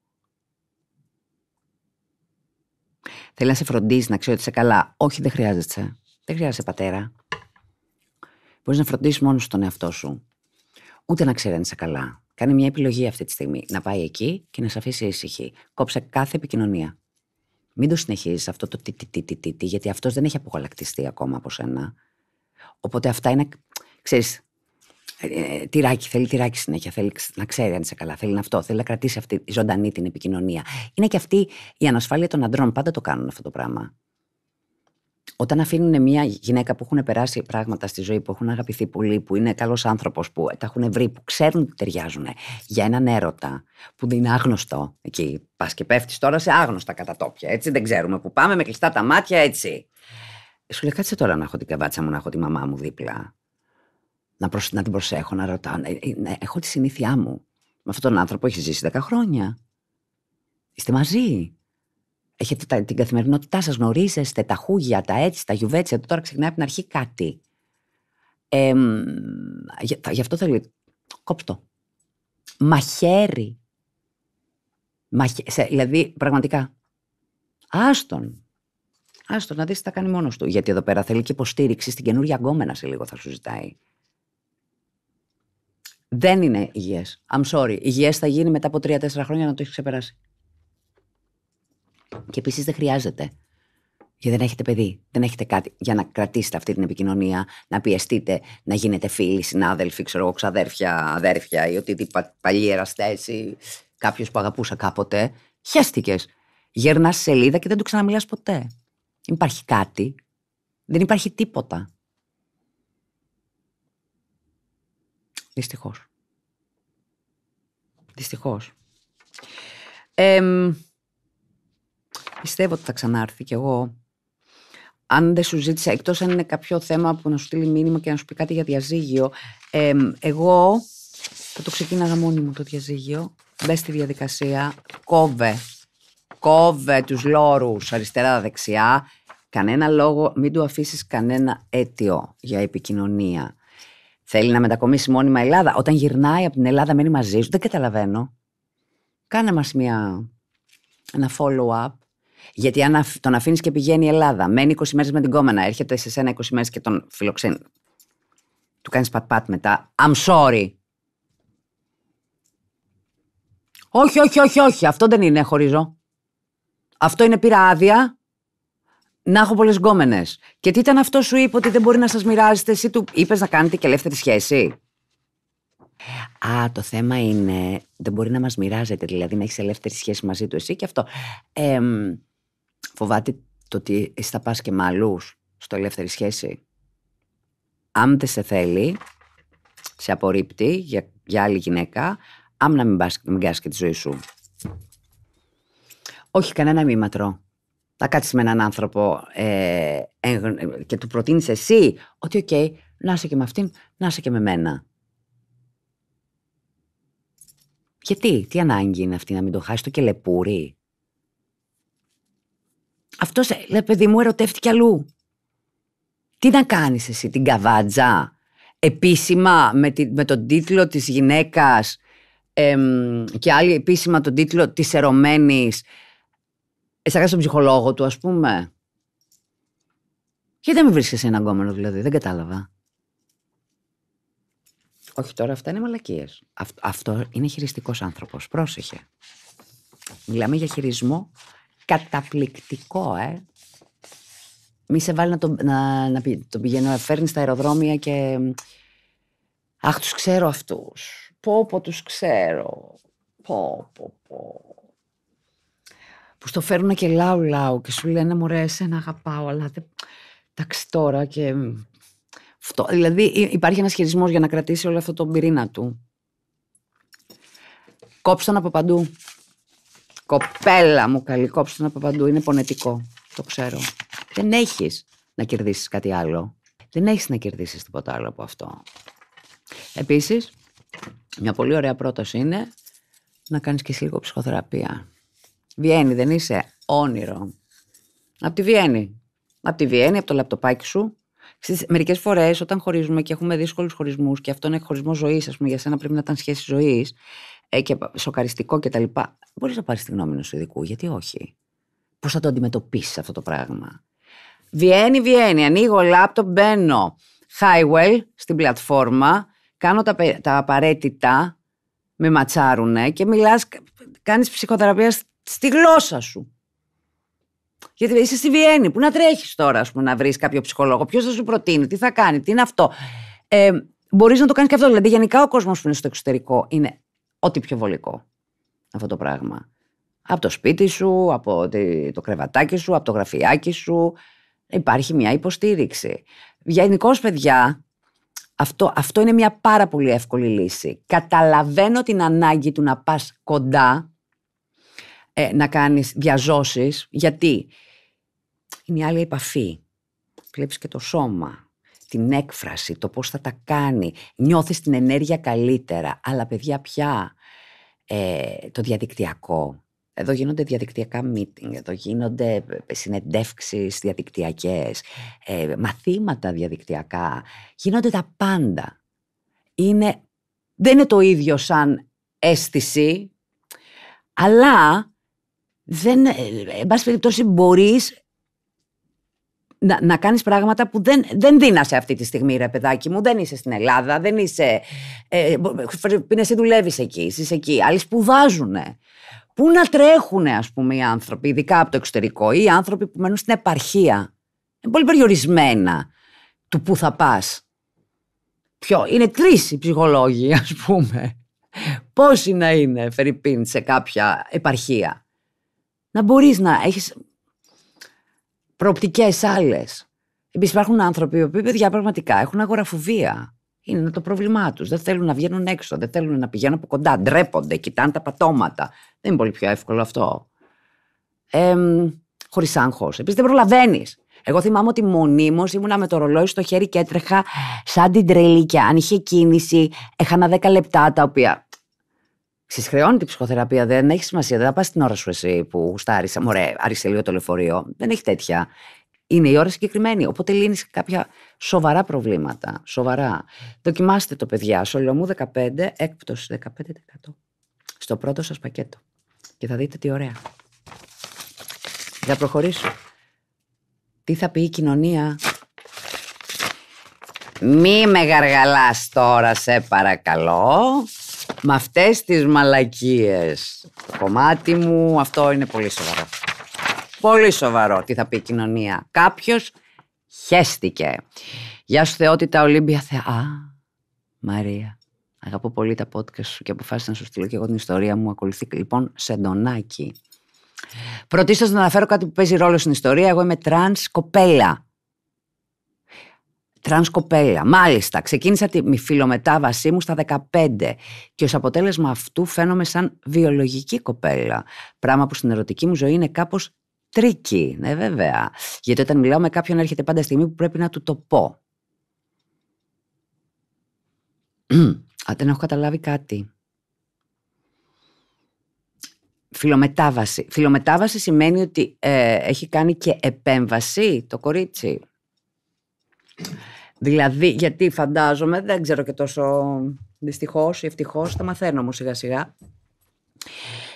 Θέλει να σε φροντίσει, να ξέρει ότι είσαι καλά. Όχι, δεν χρειάζεται Δεν χρειάζεται πατέρα. Μπορείς να φροντίσεις μόνος τον εαυτό σου. Ούτε να ξέρει αν είσαι καλά. Κάνει μια επιλογή αυτή τη στιγμή. Να πάει εκεί και να σε αφήσει ήσυχη. Κόψε κάθε επικοινωνία. Μην το συνεχίζεις αυτό το τι, τι, τι, τι, τι, τι γιατί αυτός δεν έχει απογαλακτιστεί ακόμα από σένα. Οπότε αυτά είναι. Ξέρεις, ε, ε, θέλει τυράκι συνέχεια, θέλει να ξέρει αν είσαι καλά, θέλει αυτό, θέλει να κρατήσει αυτή ζωντανή την επικοινωνία. Είναι και αυτή η ανασφάλεια των αντρών, πάντα το κάνουν αυτό το πράγμα. Όταν αφήνουν μια γυναίκα που έχουν περάσει πράγματα στη ζωή, που έχουν αγαπηθεί πολύ, που είναι καλός άνθρωπος, που τα έχουν βρει, που ξέρουν ότι ταιριάζουν για έναν έρωτα που δεν είναι άγνωστο. Εκεί πας και πέφτεις τώρα σε άγνωστα κατατόπια. Έτσι δεν ξέρουμε που πάμε, με κλειστά τα μάτια έτσι. Σου λέει κάτσε τώρα να έχω την καβάτσα μου, να έχω τη μαμά μου δίπλα να, προσ... να την προσέχω, να ρωτάω. Ε, ε, έχω τη συνήθειά μου. Με αυτόν τον άνθρωπο έχει ζήσει 10 χρόνια. Είστε μαζί. Έχετε την καθημερινότητά σας, γνωρίζεστε τα χούγια, τα έτσι, τα γιουβέτσια. τώρα ξεκινάει από την αρχή κάτι. Ε, γι... αυτό θέλω. Κόπτο. Μαχαίρι. Μαχαι... Σε... δηλαδή, πραγματικά. Άστον. Άστον να δεις τι θα κάνει μόνος του. Γιατί εδώ πέρα θέλει και υποστήριξη στην καινούργια γκόμενα σε λίγο θα σου ζητάει. Δεν είναι υγιές. I'm sorry. Υγιές θα γίνει μετά από τρία-τέσσερα χρόνια να το έχεις ξεπεράσει. Και επίσης δεν χρειάζεται. Γιατί δεν έχετε παιδί, δεν έχετε κάτι για να κρατήσετε αυτή την επικοινωνία, να πιεστείτε, να γίνετε φίλοι, συνάδελφοι, ξέρω εγώ, ξαδέρφια, αδέρφια ή οτιδήποτε παλιοί εραστέ ή κάποιος που αγαπούσα κάποτε. Χαίστηκες. Γερνάς σελίδα και δεν του ξαναμιλάς ποτέ. Δεν υπάρχει κάτι. Δεν υπάρχει τίποτα. Δυστυχώς. Δυστυχώς. Ε, πιστεύω ότι θα ξανάρθει κι εγώ. Αν δεν σου ζήτησα, εκτός αν είναι κάποιο θέμα που να σου στείλει μήνυμα και να σου πει κάτι για διαζύγιο, εγώ θα το ξεκίναγα μόνη μου το διαζύγιο. Μπες στη διαδικασία, κόβε. Κόβε τους λόρους αριστερα αριστερά-δεξιά. Κανένα λόγο, μην του αφήσεις κανένα αίτιο για επικοινωνία. Θέλει να μετακομίσει μόνιμα Ελλάδα. Όταν γυρνάει από την Ελλάδα, μένει μαζί σου. Δεν καταλαβαίνω. Κάνε μας μια... ένα follow-up. Γιατί αν τον αφήνεις και πηγαίνει η Ελλάδα, μένει 20 μέρες με την κόμενα, έρχεται σε σένα 20 μέρες και τον φιλοξένει. Του κάνεις πατ-πατ μετά. I'm sorry. Όχι, όχι, όχι, όχι. Αυτό δεν είναι χωρίζω. Αυτό είναι πήρα άδεια να έχω πολλές γκόμενες. Και τι ήταν αυτό σου είπε ότι δεν μπορεί να σας μοιράζεται εσύ του είπες να κάνετε και ελεύθερη σχέση. Α, το θέμα είναι. Δεν μπορεί να μας μοιράζεται, δηλαδή να έχεις ελεύθερη σχέση μαζί του εσύ και αυτό. Ε, φοβάται το ότι εσύ θα πας και με αλλού στο ελεύθερη σχέση. Αν δεν σε θέλει, σε απορρίπτει για, για άλλη γυναίκα, να μην, πας, και τη ζωή σου. Όχι, κανένα μήματρο θα με έναν άνθρωπο ε, και του προτείνεις εσύ ότι οκ, okay, να είσαι και με αυτήν, να είσαι και με μένα. Γιατί, τι ανάγκη είναι αυτή να μην το χάσει το κελεπούρι. Αυτός ε, λέει παιδί μου ερωτεύτηκε αλλού. Τι να κάνεις εσύ την καβάτζα επίσημα με, τον τίτλο της γυναίκας και άλλη επίσημα τον τίτλο της ερωμένης Έσαγα τον ψυχολόγο του, ας πούμε. Γιατί δεν με βρίσκεσαι ένα γκόμενο, δηλαδή, δεν κατάλαβα. Όχι τώρα, αυτά είναι μαλακίες. αυτό είναι χειριστικός άνθρωπος. Πρόσεχε. Μιλάμε για χειρισμό καταπληκτικό, ε. Μη σε βάλει να τον, να, να, το πηγαίνω, να φέρνει στα αεροδρόμια και. Αχ, τους ξέρω αυτούς. Πω, τους ξέρω. Πόπο, πω, που στο φέρουν και λάου λάου και σου λένε μωρέ εσένα αγαπάω αλλά δεν... εντάξει τώρα και αυτό. Δηλαδή υπάρχει ένας χειρισμός για να κρατήσει όλο αυτό το πυρήνα του. τον από παντού. Κοπέλα μου καλή, τον από παντού. Είναι πονετικό, το ξέρω. Δεν έχεις να κερδίσεις κάτι άλλο. Δεν έχεις να κερδίσεις τίποτα άλλο από αυτό. Επίσης, μια πολύ ωραία πρόταση είναι να κάνεις και εσύ λίγο ψυχοθεραπεία. Βιέννη δεν είσαι. Όνειρο. Από τη Βιέννη. Από τη Βιέννη, από το λαπτοπάκι σου. Μερικές φορές όταν χωρίζουμε και έχουμε δύσκολους χωρισμούς και αυτό είναι χωρισμό ζωής, ας πούμε, για σένα πρέπει να ήταν σχέση ζωής ε, και σοκαριστικό κτλ. Μπορείς να πάρεις τη γνώμη ενός ειδικού, γιατί όχι. Πώς θα το αντιμετωπίσεις αυτό το πράγμα. Βιέννη, Βιέννη, ανοίγω λάπτοπ, μπαίνω. Highwell στην πλατφόρμα, κάνω τα, τα απαραίτητα, με ματσάρουνε και μιλάς, κάνεις ψυχοθεραπεία στη γλώσσα σου. Γιατί είσαι στη Βιέννη, που να τρέχεις τώρα, ας πούμε, να βρεις κάποιο ψυχολόγο. Ποιος θα σου προτείνει, τι θα κάνει, τι είναι αυτό. Ε, Μπορείς να το κάνεις και αυτό. Δηλαδή, γενικά ο κόσμος που είναι στο εξωτερικό είναι ό,τι πιο βολικό αυτό το πράγμα. Από το σπίτι σου, από το κρεβατάκι σου, από το γραφιάκι σου. Υπάρχει μια υποστήριξη. Γενικώς, παιδιά, αυτό, αυτό είναι μια πάρα πολύ εύκολη λύση. Καταλαβαίνω την ανάγκη του να πά κοντά ε, να κάνεις διαζώσεις, γιατί είναι η άλλη επαφή. Βλέπεις και το σώμα, την έκφραση, το πώς θα τα κάνει. Νιώθεις την ενέργεια καλύτερα. Αλλά παιδιά πια ε, το διαδικτυακό. Εδώ γίνονται διαδικτυακά meeting, εδώ γίνονται ε, συνεντεύξεις διαδικτυακές, ε, μαθήματα διαδικτυακά. Γίνονται τα πάντα. Είναι, δεν είναι το ίδιο σαν αίσθηση, αλλά δεν, ε, εν πάση περιπτώσει μπορείς να, να κάνεις πράγματα που δεν, δεν δίνασαι αυτή τη στιγμή ρε παιδάκι μου, δεν είσαι στην Ελλάδα, δεν είσαι, ε, εσύ δουλεύεις εκεί, είσαι εκεί, άλλοι σπουδάζουν. Πού να τρέχουν ας πούμε οι άνθρωποι, ειδικά από το εξωτερικό ή οι άνθρωποι που μένουν στην επαρχία. Είναι πολύ περιορισμένα του πού θα πας. Ποιο, είναι τρεις οι ψυχολόγοι ας πούμε. Πόσοι να είναι, Φερρυπίν, σε κάποια επαρχία να μπορείς να έχεις προοπτικές άλλες. Επίσης, υπάρχουν άνθρωποι οι οποίοι, παιδιά, πραγματικά έχουν αγοραφοβία. Είναι το πρόβλημά τους. Δεν θέλουν να βγαίνουν έξω, δεν θέλουν να πηγαίνουν από κοντά. Ντρέπονται, κοιτάνε τα πατώματα. Δεν είναι πολύ πιο εύκολο αυτό. Ε, Χωρίς άγχος. Επίσης, δεν προλαβαίνεις. Εγώ θυμάμαι ότι μονίμως ήμουνα με το ρολόι στο χέρι και έτρεχα σαν την τρελή. Και αν είχε κίνηση, έχανα 10 λεπτά τα οποία Συσχρεώνει την ψυχοθεραπεία, δεν έχει σημασία. Δεν θα πας την ώρα σου εσύ που γουστάρισα. Μωρέ, άρισε λίγο το λεωφορείο. Δεν έχει τέτοια. Είναι η ώρα συγκεκριμένη. Οπότε λύνεις κάποια σοβαρά προβλήματα. Σοβαρά. Δοκιμάστε το, παιδιά. Σολομού 15, έκπτωση 15%. Στο πρώτο σας πακέτο. Και θα δείτε τι ωραία. Θα προχωρήσω. Τι θα πει η κοινωνία. Μη με γαργαλάς τώρα, σε παρακαλώ με αυτές τις μαλακίες. Το κομμάτι μου αυτό είναι πολύ σοβαρό. Πολύ σοβαρό τι θα πει η κοινωνία. Κάποιος χέστηκε. Γεια σου Θεότητα Ολύμπια Θεά. Μαρία. Αγαπώ πολύ τα podcast σου και αποφάσισα να σου στείλω και εγώ την ιστορία μου. Ακολουθεί λοιπόν σε ντονάκι. Πρωτίστως να αναφέρω κάτι που παίζει ρόλο στην ιστορία. Εγώ είμαι τραν κοπέλα. Τραν κοπέλα. Μάλιστα, ξεκίνησα τη φιλομετάβασή μου στα 15 και ως αποτέλεσμα αυτού φαίνομαι σαν βιολογική κοπέλα. Πράγμα που στην ερωτική μου ζωή είναι κάπως τρίκι. Ναι, βέβαια. Γιατί όταν μιλάω με κάποιον έρχεται πάντα στιγμή που πρέπει να του το πω. <clears throat> Αν δεν έχω καταλάβει κάτι. Φιλομετάβαση. Φιλομετάβαση σημαίνει ότι ε, έχει κάνει και επέμβαση το κορίτσι. Δηλαδή, γιατί φαντάζομαι, δεν ξέρω και τόσο δυστυχώς ή ευτυχώς, τα μαθαίνω όμως σιγά σιγά.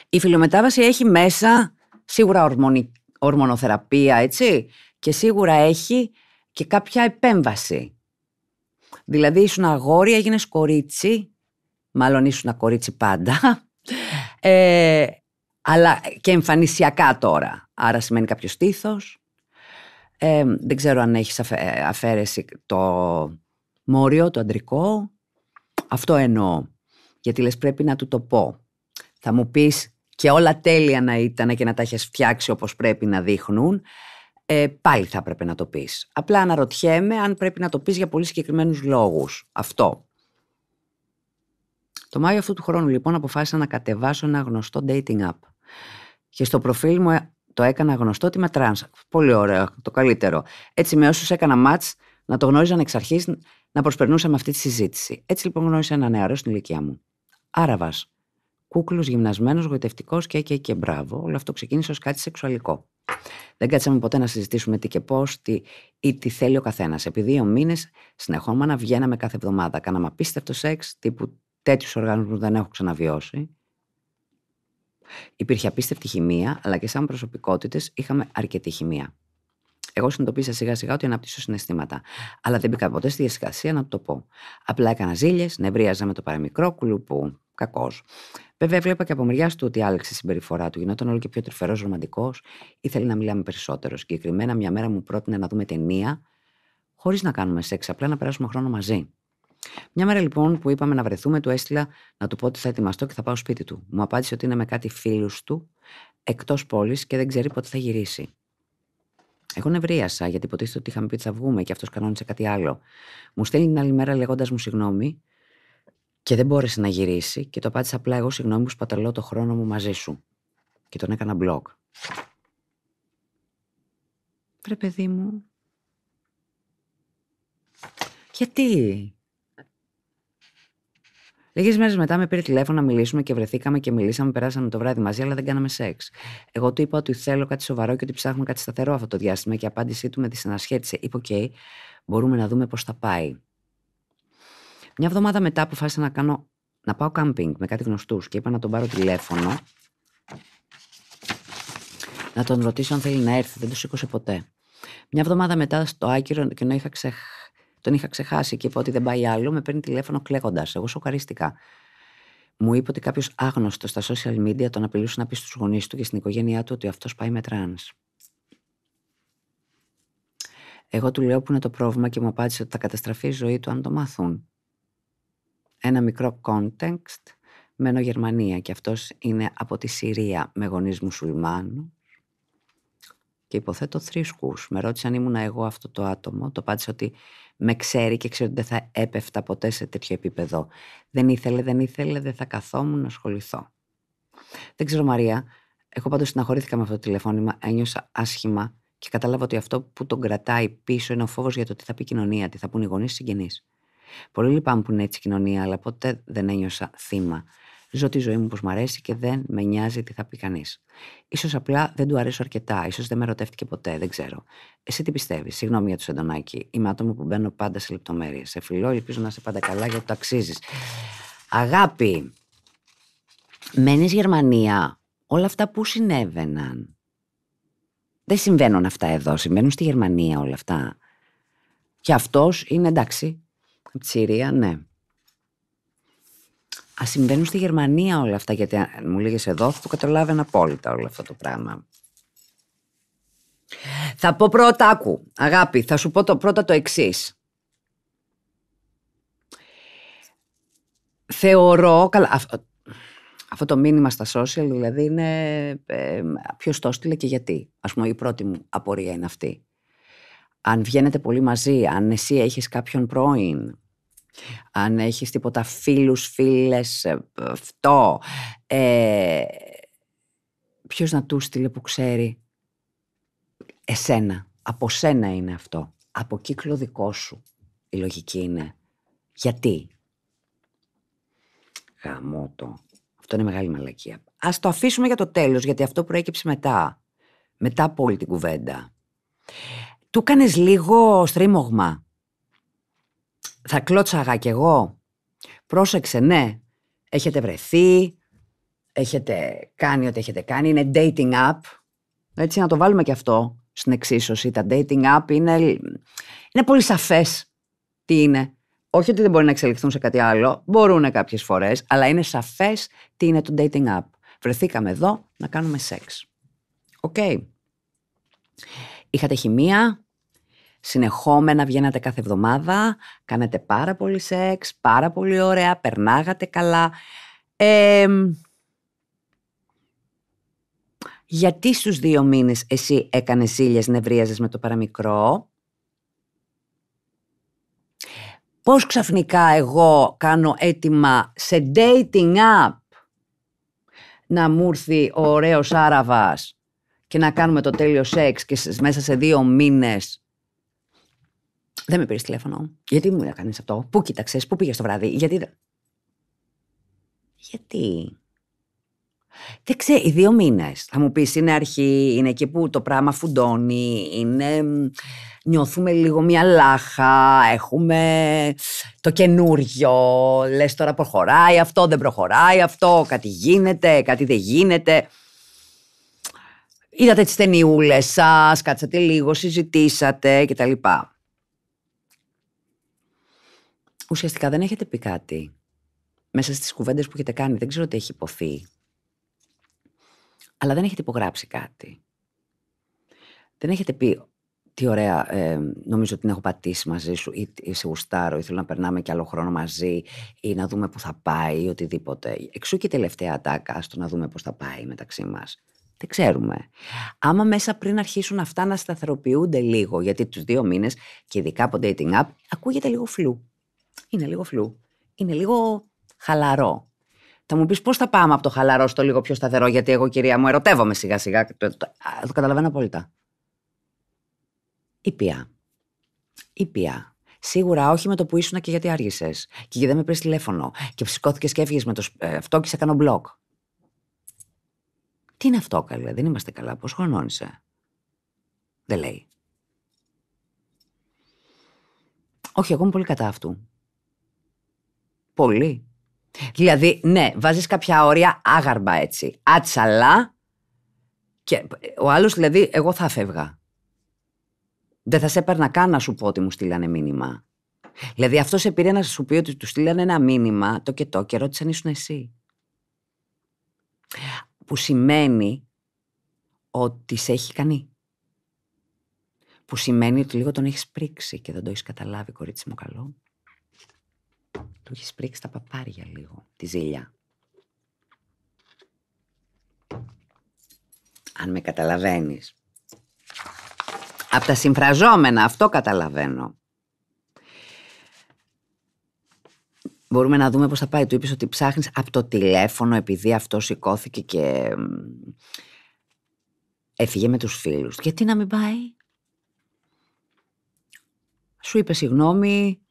Η φιλομετάβαση μου σιγα σιγα μέσα σίγουρα ορμονι... ορμονοθεραπεία, έτσι, και σίγουρα έχει και κάποια επέμβαση. Δηλαδή, ήσουν αγόρι, έγινες κορίτσι, μάλλον ήσουν κορίτσι πάντα, ε, αλλά και εμφανισιακά τώρα. Άρα σημαίνει κάποιος στήθος, δεν ξέρω αν έχεις το μόριο, το αντρικό. Αυτό εννοώ. Γιατί λες πρέπει να του το πω. Θα μου πεις και όλα τέλεια να ήταν και να τα έχεις φτιάξει όπως πρέπει να δείχνουν. Ε, πάλι θα έπρεπε να το πεις. Απλά αναρωτιέμαι αν πρέπει να το πεις για πολύ συγκεκριμένους λόγους. Αυτό. Το Μάιο αυτού του χρόνου λοιπόν αποφάσισα να κατεβάσω ένα γνωστό dating app. Και στο προφίλ μου ε, το έκανα γνωστό ότι είμαι τρανς. Πολύ ωραίο, το καλύτερο. Έτσι με όσους έκανα μάτς να το γνώριζαν εξ αρχής να προσπερνούσαμε αυτή τη συζήτηση. Έτσι λοιπόν γνώρισα ένα νεαρό στην ηλικία μου. Άραβας. Κούκλος, γυμνασμένος, γοητευτικός και, και, και μπράβο. Όλο αυτό ξεκίνησε ως κάτι σεξουαλικό. Δεν κάτσαμε ποτέ να συζητήσουμε τι και πώς τι, ή τι θέλει ο καθένας. επειδή δύο μήνες συνεχόμενα βγαίναμε κάθε εβδομάδα. Κάναμε απίστευτο σεξ τύπου τέτοιους οργανισμούς δεν έχω ξαναβιώσει. Υπήρχε απίστευτη χημεία, αλλά και σαν προσωπικότητες είχαμε αρκετή χημεία. Εγώ συνειδητοποίησα σιγά σιγά ότι αναπτύσσω συναισθήματα. Αλλά δεν μπήκα ποτέ στη διασκασία να το πω. Απλά έκανα ζήλιες, νευρίαζα με το παραμικρό κουλουπού. Κακός. Βέβαια, βλέπα και από μεριά του ότι άλλαξε η συμπεριφορά του. Γινόταν όλο και πιο τρυφερός ρομαντικός. Ήθελε να μιλάμε περισσότερο. Συγκεκριμένα, μια μέρα μου πρότεινε να δούμε ταινία, χωρίς να κάνουμε σεξ, απλά να περάσουμε χρόνο μαζί. Μια μέρα λοιπόν που είπαμε να βρεθούμε, του έστειλα να του πω ότι θα ετοιμαστώ και θα πάω σπίτι του. Μου απάντησε ότι είναι με κάτι φίλους του εκτός πόλης και δεν ξέρει πότε θα γυρίσει. Εγώ νευρίασα, γιατί υποτίθεται ότι είχαμε πει ότι θα βγούμε και αυτός κανόνισε κάτι άλλο. Μου στέλνει την άλλη μέρα λέγοντας μου συγγνώμη και δεν μπόρεσε να γυρίσει και το απάντησα απλά εγώ συγγνώμη που σπαταλώ το χρόνο μου μαζί σου. Και τον έκανα blog. Βρε παιδί μου. Γιατί Λίγες μέρες μετά με πήρε τηλέφωνο να μιλήσουμε και βρεθήκαμε και μιλήσαμε, περάσαμε το βράδυ μαζί, αλλά δεν κάναμε σεξ. Εγώ του είπα ότι θέλω κάτι σοβαρό και ότι ψάχνω κάτι σταθερό αυτό το διάστημα και η απάντησή του με τη συνασχέτησε. Είπε: Οκ, μπορούμε να δούμε πώς θα πάει. Μια εβδομάδα μετά αποφάσισα να, κάνω, να πάω κάμπινγκ με κάτι γνωστούς και είπα να τον πάρω τηλέφωνο. Να τον ρωτήσω αν θέλει να έρθει. Δεν το σήκωσε ποτέ. Μια εβδομάδα μετά στο Άκυρο, και ενώ είχα ξεχάσει τον είχα ξεχάσει και είπα ότι δεν πάει άλλο. Με παίρνει τηλέφωνο κλέγοντα. Εγώ σοκαρίστηκα. Μου είπε ότι κάποιος άγνωστος στα social media τον απειλούσε να πει στους γονείς του και στην οικογένειά του ότι αυτός πάει με τραν. Εγώ του λέω που είναι το πρόβλημα και μου απάντησε ότι θα καταστραφεί η ζωή του αν το μάθουν. Ένα μικρό context. Μένω Γερμανία και αυτός είναι από τη Συρία με γονείς μουσουλμάνους και υποθέτω θρησκούς. Με ρώτησε αν ήμουν εγώ αυτό το άτομο. Το πάτησε ότι με ξέρει και ξέρει ότι δεν θα έπεφτα ποτέ σε τέτοιο επίπεδο. Δεν ήθελε, δεν ήθελε, δεν θα καθόμουν να ασχοληθώ. Δεν ξέρω Μαρία, εγώ πάντως συναχωρήθηκα με αυτό το τηλεφώνημα, ένιωσα άσχημα και κατάλαβα ότι αυτό που τον κρατάει πίσω είναι ο φόβος για το τι θα πει η κοινωνία, τι θα πούν οι γονείς, οι συγγενείς. Πολύ λυπάμαι που είναι έτσι η κοινωνία, αλλά ποτέ δεν ένιωσα θύμα. Ζω τη ζωή μου όπως μου αρέσει και δεν με νοιάζει τι θα πει κανείς. σω απλά δεν του αρέσω αρκετά, ίσως δεν με ρωτεύτηκε ποτέ, δεν ξέρω. Εσύ τι πιστεύεις, συγγνώμη για του εντονάκι. Είμαι άτομο που μπαίνω πάντα σε λεπτομέρειες. Σε φιλό, ελπίζω να είσαι πάντα καλά γιατί το αξίζεις. Αγάπη, μένεις Γερμανία. Όλα αυτά που συνέβαιναν. Δεν συμβαίνουν αυτά εδώ. Συμβαίνουν στη Γερμανία όλα αυτά. Και αυτός είναι εντάξει. Από ναι. Α συμβαίνουν στη Γερμανία όλα αυτά, γιατί αν μου λέγες εδώ, θα το καταλάβαινα απόλυτα όλο αυτό το πράγμα. Θα πω πρώτα, άκου, αγάπη, θα σου πω το, πρώτα το εξής. Θεωρώ, καλά, αυτό, αυτό το μήνυμα στα social δηλαδή είναι ε, ποιος το έστειλε και γιατί. Ας πούμε η πρώτη μου απορία είναι αυτή. Αν βγαίνετε πολύ μαζί, αν εσύ έχεις κάποιον πρώην αν έχεις τίποτα φίλους, φίλες, ε, αυτό. Ε, ποιος να του στείλε που ξέρει εσένα. Από σένα είναι αυτό. Από κύκλο δικό σου η λογική είναι. Γιατί. Γαμώτο. Αυτό είναι μεγάλη μαλακία. Ας το αφήσουμε για το τέλος, γιατί αυτό προέκυψε μετά. Μετά από όλη την κουβέντα. Του κάνεις λίγο στρίμωγμα θα κλώτσαγα κι εγώ. Πρόσεξε, ναι, έχετε βρεθεί, έχετε κάνει ό,τι έχετε κάνει, είναι dating app. Έτσι, να το βάλουμε κι αυτό στην εξίσωση. Τα dating app είναι, είναι πολύ σαφές τι είναι. Όχι ότι δεν μπορεί να εξελιχθούν σε κάτι άλλο, μπορούν κάποιες φορές, αλλά είναι σαφές τι είναι το dating app. Βρεθήκαμε εδώ να κάνουμε σεξ. Οκ. Okay. Είχατε χημεία, συνεχόμενα βγαίνατε κάθε εβδομάδα, κάνατε πάρα πολύ σεξ, πάρα πολύ ωραία, περνάγατε καλά. Ε, γιατί στους δύο μήνες εσύ έκανες ζήλιας, νευρίαζες με το παραμικρό. Πώς ξαφνικά εγώ κάνω έτοιμα σε dating app να μου έρθει ο ωραίος άραβας και να κάνουμε το τέλειο σεξ και μέσα σε δύο μήνες δεν με πήρε τηλέφωνο. Γιατί μου έκανε αυτό. Πού κοίταξες, πού πήγες το βράδυ. Γιατί. Γιατί. Δεν ξέρω, οι δύο μήνες. Θα μου πεις, είναι αρχή, είναι εκεί που το πράγμα φουντώνει, είναι. Νιώθουμε λίγο μια λάχα, έχουμε το καινούριο. λες τώρα προχωράει αυτό, δεν προχωράει αυτό, κάτι γίνεται, κάτι δεν γίνεται. Είδατε τις ταινιούλες σας, κάτσατε λίγο, συζητήσατε κτλ ουσιαστικά δεν έχετε πει κάτι μέσα στις κουβέντες που έχετε κάνει. Δεν ξέρω τι έχει υποθεί. Αλλά δεν έχετε υπογράψει κάτι. Δεν έχετε πει τι ωραία, ε, νομίζω ότι την έχω πατήσει μαζί σου ή, ή σε γουστάρω ή θέλω να περνάμε και άλλο χρόνο μαζί ή να δούμε που θα πάει ή οτιδήποτε. Εξού και η τελευταία ατάκα στο να δούμε πώς θα πάει μεταξύ μας. Δεν ξέρουμε. Άμα μέσα πριν αρχίσουν αυτά να σταθεροποιούνται λίγο, γιατί τους δύο μήνες και ειδικά από dating app ακούγεται λίγο φλού είναι λίγο φλού. Είναι λίγο χαλαρό. Θα μου πεις πώς θα πάμε από το χαλαρό στο λίγο πιο σταθερό, γιατί εγώ, κυρία μου, ερωτεύομαι σιγά-σιγά. Το, καταλαβαίνω απόλυτα. Ήπια, ήπια. Σίγουρα όχι με το που ήσουν και γιατί άργησες. Και γιατί δεν με πήρες τηλέφωνο. Και ψυκώθηκε και έφυγες με το. Ε, αυτό και σε κάνω μπλοκ. Τι είναι αυτό, καλέ, δεν είμαστε καλά. Πώς Δεν λέει. Όχι, εγώ είμαι πολύ κατά αυτού. Πολύ. Δηλαδή, ναι, βάζεις κάποια όρια άγαρμα έτσι. Άτσαλα. Και ο άλλος, δηλαδή, εγώ θα φεύγα. Δεν θα σε έπαιρνα καν να σου πω ότι μου στείλανε μήνυμα. Δηλαδή, αυτός σε πήρε να σου πει ότι του στείλανε ένα μήνυμα το και το και αν ήσουν εσύ. Που σημαίνει ότι σε έχει κάνει. Που σημαίνει ότι λίγο τον έχεις πρίξει και δεν το έχεις καταλάβει, κορίτσι μου καλό. Του έχεις πρίξει τα παπάρια λίγο, τη ζήλια. Αν με καταλαβαίνεις. Από τα συμφραζόμενα, αυτό καταλαβαίνω. Μπορούμε να δούμε πώς θα πάει. Του είπες ότι ψάχνεις από το τηλέφωνο επειδή αυτό σηκώθηκε και έφυγε με τους φίλους. Γιατί να μην πάει. Σου είπες συγγνώμη,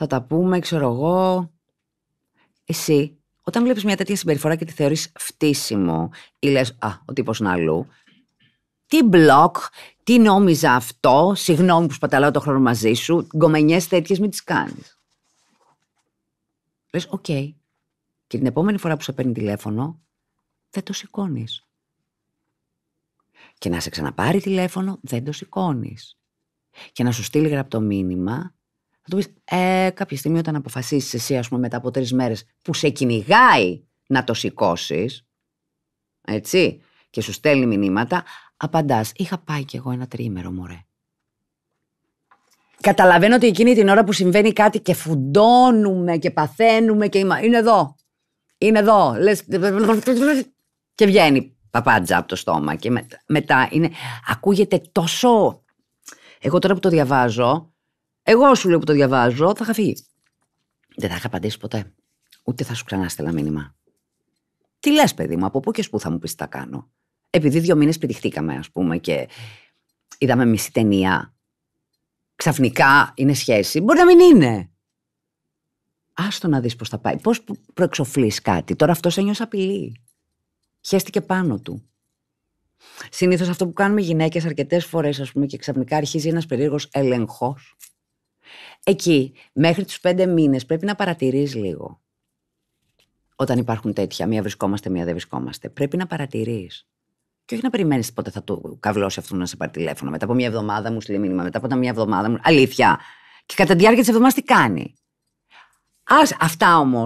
θα τα πούμε, ξέρω εγώ. Εσύ, όταν βλέπεις μια τέτοια συμπεριφορά και τη θεωρείς φτύσιμο ή λες, Α, ο τύπος είναι αλλού. Τι μπλοκ, τι νόμιζα αυτό, συγγνώμη που σπαταλάω το χρόνο μαζί σου, γκομενιές τέτοιες μην τις κάνεις. Λες, οκ. Okay. Και την επόμενη φορά που σε παίρνει τηλέφωνο, δεν το σηκώνεις. Και να σε ξαναπάρει τηλέφωνο, δεν το σηκώνεις. Και να σου στείλει γραπτό μήνυμα, θα του πεις, ε, κάποια στιγμή όταν αποφασίσεις εσύ, ας πούμε, μετά από τρεις μέρες που σε κυνηγάει να το σηκώσεις. Έτσι. Και σου στέλνει μηνύματα, απαντάς. Είχα πάει κι εγώ ένα τριήμερο, μωρέ. Καταλαβαίνω ότι εκείνη την ώρα που συμβαίνει κάτι και φουντώνουμε και παθαίνουμε και είμαστε είναι εδώ. Είναι εδώ. Και βγαίνει παπάντζα από το στόμα. Και μετά είναι... Ακούγεται τόσο... Εγώ τώρα που το διαβάζω, εγώ σου λέω που το διαβάζω, θα είχα φύγει. Δεν θα είχα απαντήσει ποτέ. Ούτε θα σου ξανά στέλνα μήνυμα. Τι λες, παιδί μου, από πού και σπου θα μου πεις τι θα κάνω. Επειδή δύο μήνες πηδηχτήκαμε, ας πούμε, και είδαμε μισή ταινία. Ξαφνικά είναι σχέση. Μπορεί να μην είναι. Άστο να δεις πώς θα πάει. Πώς προεξοφλείς κάτι. Τώρα αυτός ένιωσε απειλή. Χαίστηκε πάνω του. Συνήθως αυτό που κάνουμε οι γυναίκες αρκετές φορές, ας πούμε, και ξαφνικά αρχίζει ένας περίεργος έλεγχος Εκεί, μέχρι τους πέντε μήνες, πρέπει να παρατηρείς λίγο. Όταν υπάρχουν τέτοια, μία βρισκόμαστε, μία δεν βρισκόμαστε. Πρέπει να παρατηρείς. Και όχι να περιμένεις πότε θα το καβλώσει αυτό να σε πάρει τηλέφωνο. Μετά από μία εβδομάδα μου στείλει μήνυμα, μετά από μία εβδομάδα μου. Αλήθεια. Και κατά τη διάρκεια της εβδομάδας τι κάνει. Ας, αυτά όμως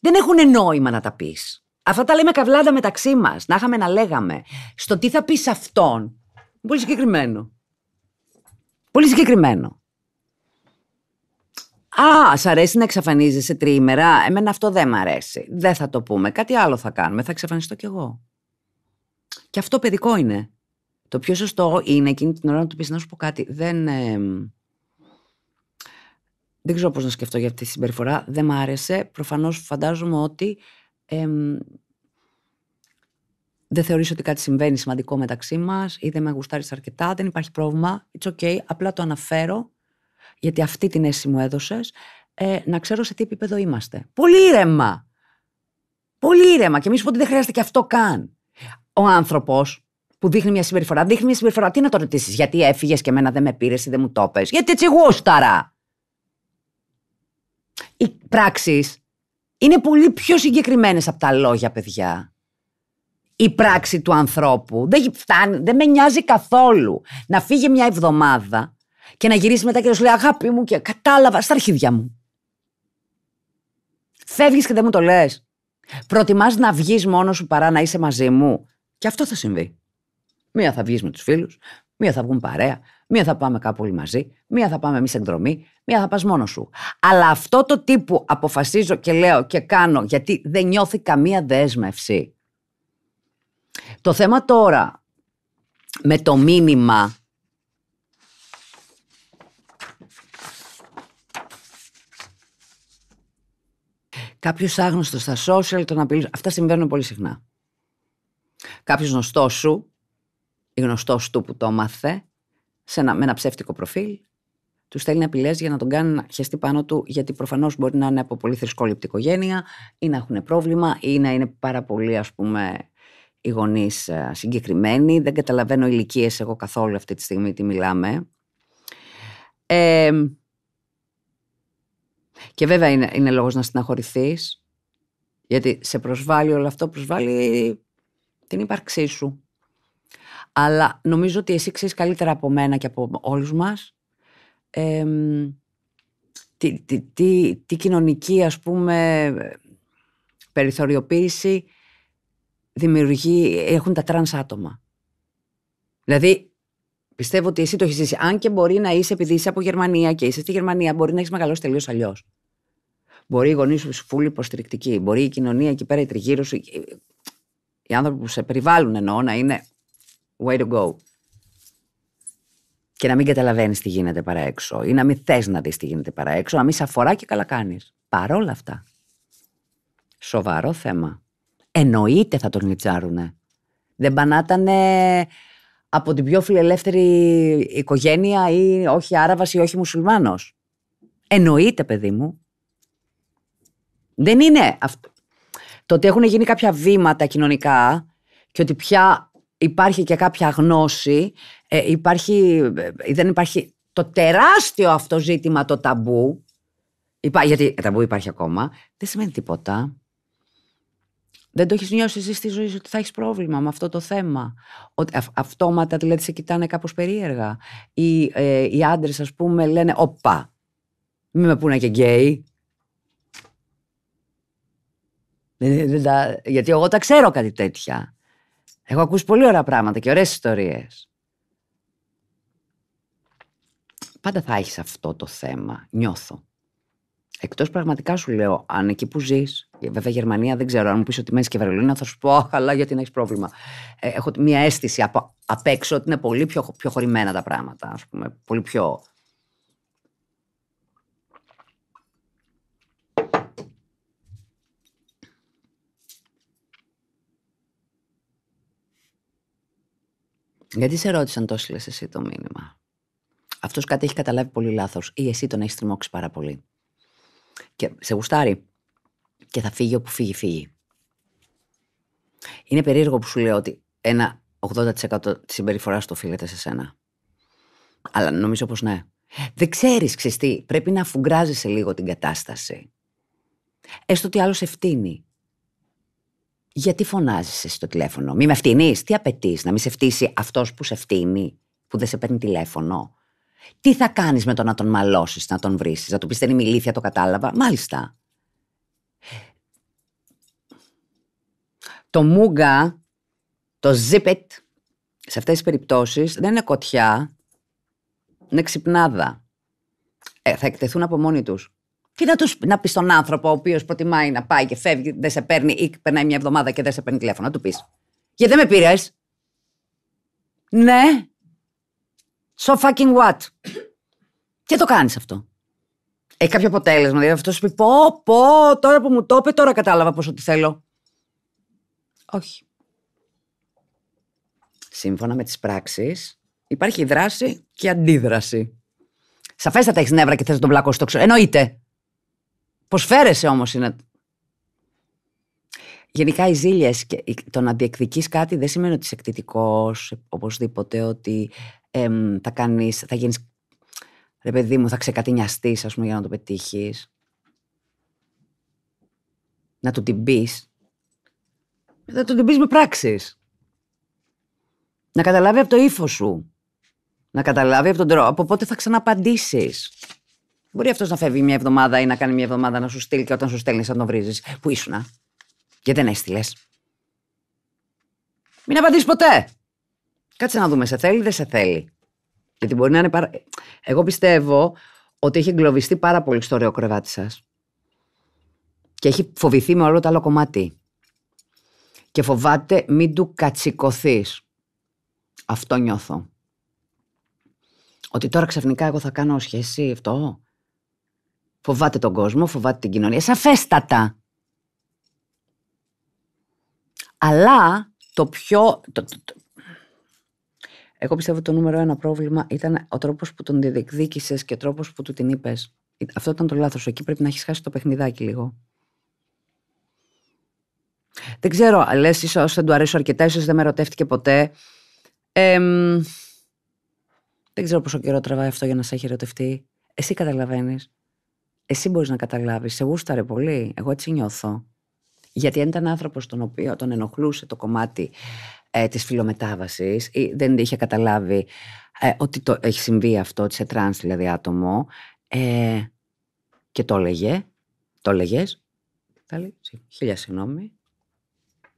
δεν έχουν νόημα να τα πεις. Αυτά τα λέμε καβλάδα μεταξύ μας. Να είχαμε να λέγαμε. Στο τι θα πεις αυτόν. Πολύ συγκεκριμένο. Πολύ συγκεκριμένο. Α, σ' αρέσει να εξαφανίζεσαι τριήμερα. Εμένα αυτό δεν μ' αρέσει. Δεν θα το πούμε. Κάτι άλλο θα κάνουμε. Θα εξαφανιστώ κι εγώ. Και αυτό παιδικό είναι. Το πιο σωστό είναι εκείνη την ώρα να του πεις να σου πω κάτι. Δεν. Ε, δεν ξέρω πώς να σκεφτώ για αυτή τη συμπεριφορά. Δεν μ' άρεσε. Προφανώς φαντάζομαι ότι. Ε, δεν θεωρείς ότι κάτι συμβαίνει σημαντικό μεταξύ μας ή δεν με γουστάρεις αρκετά, δεν υπάρχει πρόβλημα, it's okay, απλά το αναφέρω γιατί αυτή την αίσθηση μου έδωσες, ε, να ξέρω σε τι επίπεδο είμαστε. Πολύ ήρεμα. Πολύ ήρεμα. Και εμείς σου ότι δεν χρειάζεται και αυτό καν. Ο άνθρωπος που δείχνει μια συμπεριφορά, δείχνει μια συμπεριφορά. Τι να το ρωτήσεις, Γιατί έφυγες και εμένα δεν με πήρες ή δεν μου το πες. Γιατί έτσι γούσταρα. Οι πράξεις είναι πολύ πιο συγκεκριμένες από τα λόγια, παιδιά. Η πράξη του ανθρώπου δεν, φτάνει, δεν με νοιάζει καθόλου να φύγει μια εβδομάδα και να γυρίσει μετά και να σου λέει Αγάπη μου και κατάλαβα στα αρχίδια μου. Φεύγεις και δεν μου το λες. Προτιμάς να βγεις μόνος σου παρά να είσαι μαζί μου. Και αυτό θα συμβεί. Μία θα βγεις με τους φίλους, μία θα βγουν παρέα, μία θα πάμε κάπου όλοι μαζί, μία θα πάμε εμείς εκδρομή, μία θα πας μόνος σου. Αλλά αυτό το τύπου αποφασίζω και λέω και κάνω γιατί δεν νιώθει καμία δέσμευση. Το θέμα τώρα με το μήνυμα κάποιος άγνωστος στα social, τον απειλεί. Αυτά συμβαίνουν πολύ συχνά. Κάποιος γνωστός σου, ή γνωστός του που το μάθε, σε ένα, με ένα ψεύτικο προφίλ, του στέλνει απειλέ για να τον κάνει να χεστεί πάνω του, γιατί προφανώς μπορεί να είναι από πολύ θρησκόληπτη οικογένεια ή να έχουν πρόβλημα ή να είναι πάρα πολύ, ας πούμε, οι γονείς ε, συγκεκριμένοι. Δεν καταλαβαίνω ηλικίες εγώ καθόλου αυτή τη στιγμή τι μιλάμε. Ε, και βέβαια είναι, είναι λόγος να στεναχωρηθείς, γιατί σε προσβάλλει όλο αυτό, προσβάλλει την ύπαρξή σου. Αλλά νομίζω ότι εσύ ξέρεις καλύτερα από μένα και από όλους μας ε, τι, τι, τι, τι κοινωνική ας πούμε περιθωριοποίηση δημιουργεί, έχουν τα τρανς άτομα. Δηλαδή Πιστεύω ότι εσύ το έχεις ζήσει. Αν και μπορεί να είσαι, επειδή είσαι από Γερμανία και είσαι στη Γερμανία, μπορεί να έχεις μεγαλώσει τελείως αλλιώς. Μπορεί οι γονείς σου φούλοι υποστηρικτικοί. Μπορεί η κοινωνία εκεί πέρα, η τριγύρω σου. Οι άνθρωποι που σε περιβάλλουν εννοώ να είναι way to go. Και να μην καταλαβαίνεις τι γίνεται παραέξω. Ή να μην θες να δεις τι γίνεται παραέξω. Να μην σε αφορά και καλά κάνεις. Παρόλα αυτά. Σοβαρό θέμα. Εννοείται θα τον λιτσάρουνε. Δεν πανάτανε από την πιο φιλελεύθερη οικογένεια ή όχι Άραβας ή όχι μουσουλμάνος. Εννοείται, παιδί μου. Δεν είναι αυτό. Το ότι έχουν γίνει κάποια βήματα κοινωνικά και ότι πια υπάρχει και κάποια γνώση, ε, υπάρχει, ε, δεν υπάρχει το τεράστιο αυτό ζήτημα το ταμπού, γιατί ταμπού υπάρχει ακόμα, δεν σημαίνει τίποτα. Δεν το έχεις νιώσει εσύ στη ζωή σου ότι θα έχεις πρόβλημα με αυτό το θέμα. Ότι αυτόματα δηλαδή σε κοιτάνε κάπως περίεργα. Ε, οι άντρες, ας πούμε, λένε Οπα, μην με πούνε και γκέι. Γιατί εγώ τα ξέρω κάτι τέτοια. Έχω ακούσει πολύ ωραία πράγματα και ωραίες ιστορίες. Πάντα θα έχεις αυτό το θέμα, νιώθω. Εκτός πραγματικά σου λέω, αν εκεί που ζεις. Βέβαια, Γερμανία δεν ξέρω. Αν μου πεις ότι μένεις και Βερολίνο, θα σου πω, αλλά γιατί να έχεις πρόβλημα. Ε, έχω μια αίσθηση από, απ' έξω ότι είναι πολύ πιο, πιο χωριμένα τα πράγματα, ας πούμε. Πολύ πιο. Γιατί σε ρώτησαν τόσο λες εσύ το μήνυμα. Αυτός κάτι έχει καταλάβει πολύ λάθος ή εσύ τον έχεις τριμώξει πάρα πολύ και σε γουστάρει και θα φύγει όπου φύγει, φύγει. Είναι περίεργο που σου λέω ότι ένα 80% της συμπεριφοράς το οφείλεται σε σένα. Αλλά νομίζω πως ναι. Δεν ξέρεις, ξεστή. πρέπει να αφουγκράζεις λίγο την κατάσταση. Έστω ότι άλλος ευθύνει. Γιατί φωνάζεις εσύ στο τηλέφωνο. Μη με ευθύνει. Τι απαιτείς, να μη σε φτύσει αυτός που σε ευθύνει, που δεν σε παίρνει τηλέφωνο. Τι θα κάνεις με το να τον μαλώσεις, να τον βρεις, να του πεις δεν είμαι ηλίθεια, το κατάλαβα. Μάλιστα. Το μούγκα, το ζίπετ, σε αυτές τις περιπτώσεις δεν είναι κοτιά, είναι ξυπνάδα. Ε, θα εκτεθούν από μόνοι τους. Τι να, τους, να πεις στον άνθρωπο ο οποίος προτιμάει να πάει και φεύγει, δεν σε παίρνει ή περνάει μια εβδομάδα και δεν σε παίρνει τηλέφωνο, να του πεις. Γιατί δεν με πήρες. Ναι, So fucking what. Και το κάνεις αυτό. Έχει κάποιο αποτέλεσμα. Δηλαδή αυτός σου πει, Πω, πω, τώρα που μου το είπε, τώρα κατάλαβα πόσο τι θέλω. Όχι. Σύμφωνα με τις πράξεις, υπάρχει δράση και αντίδραση. Σαφέστατα έχεις νεύρα και θες να τον μπλακώσει το ξέρω. Εννοείται. Πώ φέρεσαι όμως είναι. Γενικά οι ζήλια και το να διεκδικείς κάτι δεν σημαίνει ότι είσαι εκτιτικό, οπωσδήποτε, ότι ε, θα κάνεις, θα γίνεις. ρε παιδί μου, θα ξεκατηνιαστείς, ας πούμε, για να το πετύχεις. Να του την πεις. Να του την πεις με πράξεις. Να καταλάβει από το ύφος σου. Να καταλάβει από τον τρόπο. Από πότε θα ξαναπαντήσεις. Μπορεί αυτός να φεύγει μια εβδομάδα ή να κάνει μια εβδομάδα να σου στείλει και όταν σου στέλνει να τον βρίζεις. Πού ήσουνα. Γιατί δεν έστειλες. Μην απαντήσεις ποτέ. Κάτσε να δούμε, σε θέλει, δεν σε θέλει. Γιατί μπορεί να είναι παρα... Εγώ πιστεύω ότι έχει εγκλωβιστεί πάρα πολύ στο ωραίο κρεβάτι σας. Και έχει φοβηθεί με όλο το άλλο κομμάτι. Και φοβάται μην του κατσικωθείς. Αυτό νιώθω. Ότι τώρα ξαφνικά εγώ θα κάνω σχέση αυτό. Φοβάται τον κόσμο, φοβάται την κοινωνία. Σαφέστατα. Αλλά το πιο. το, εγώ πιστεύω ότι το νούμερο ένα πρόβλημα ήταν ο τρόπος που τον διεκδίκησες και ο τρόπος που του την είπες. Ε, αυτό ήταν το λάθος. Εκεί πρέπει να έχεις χάσει το παιχνιδάκι λίγο. Δεν ξέρω, λες, ίσως δεν του αρέσει αρκετά, ίσως δεν με ρωτεύτηκε ποτέ. Ε, δεν ξέρω πόσο καιρό τραβάει αυτό για να σε έχει ερωτευτεί. Εσύ καταλαβαίνεις. Εσύ μπορείς να καταλάβεις. Σε γούσταρε πολύ. Εγώ έτσι νιώθω. Γιατί αν ήταν άνθρωπος τον οποίο τον ενοχλούσε το κομμάτι ε, της φιλομετάβασης, δεν είχε καταλάβει ε, ότι το, έχει συμβεί αυτό σε τρανς δηλαδή άτομο ε, και το έλεγε, το έλεγες. χίλια συγγνώμη,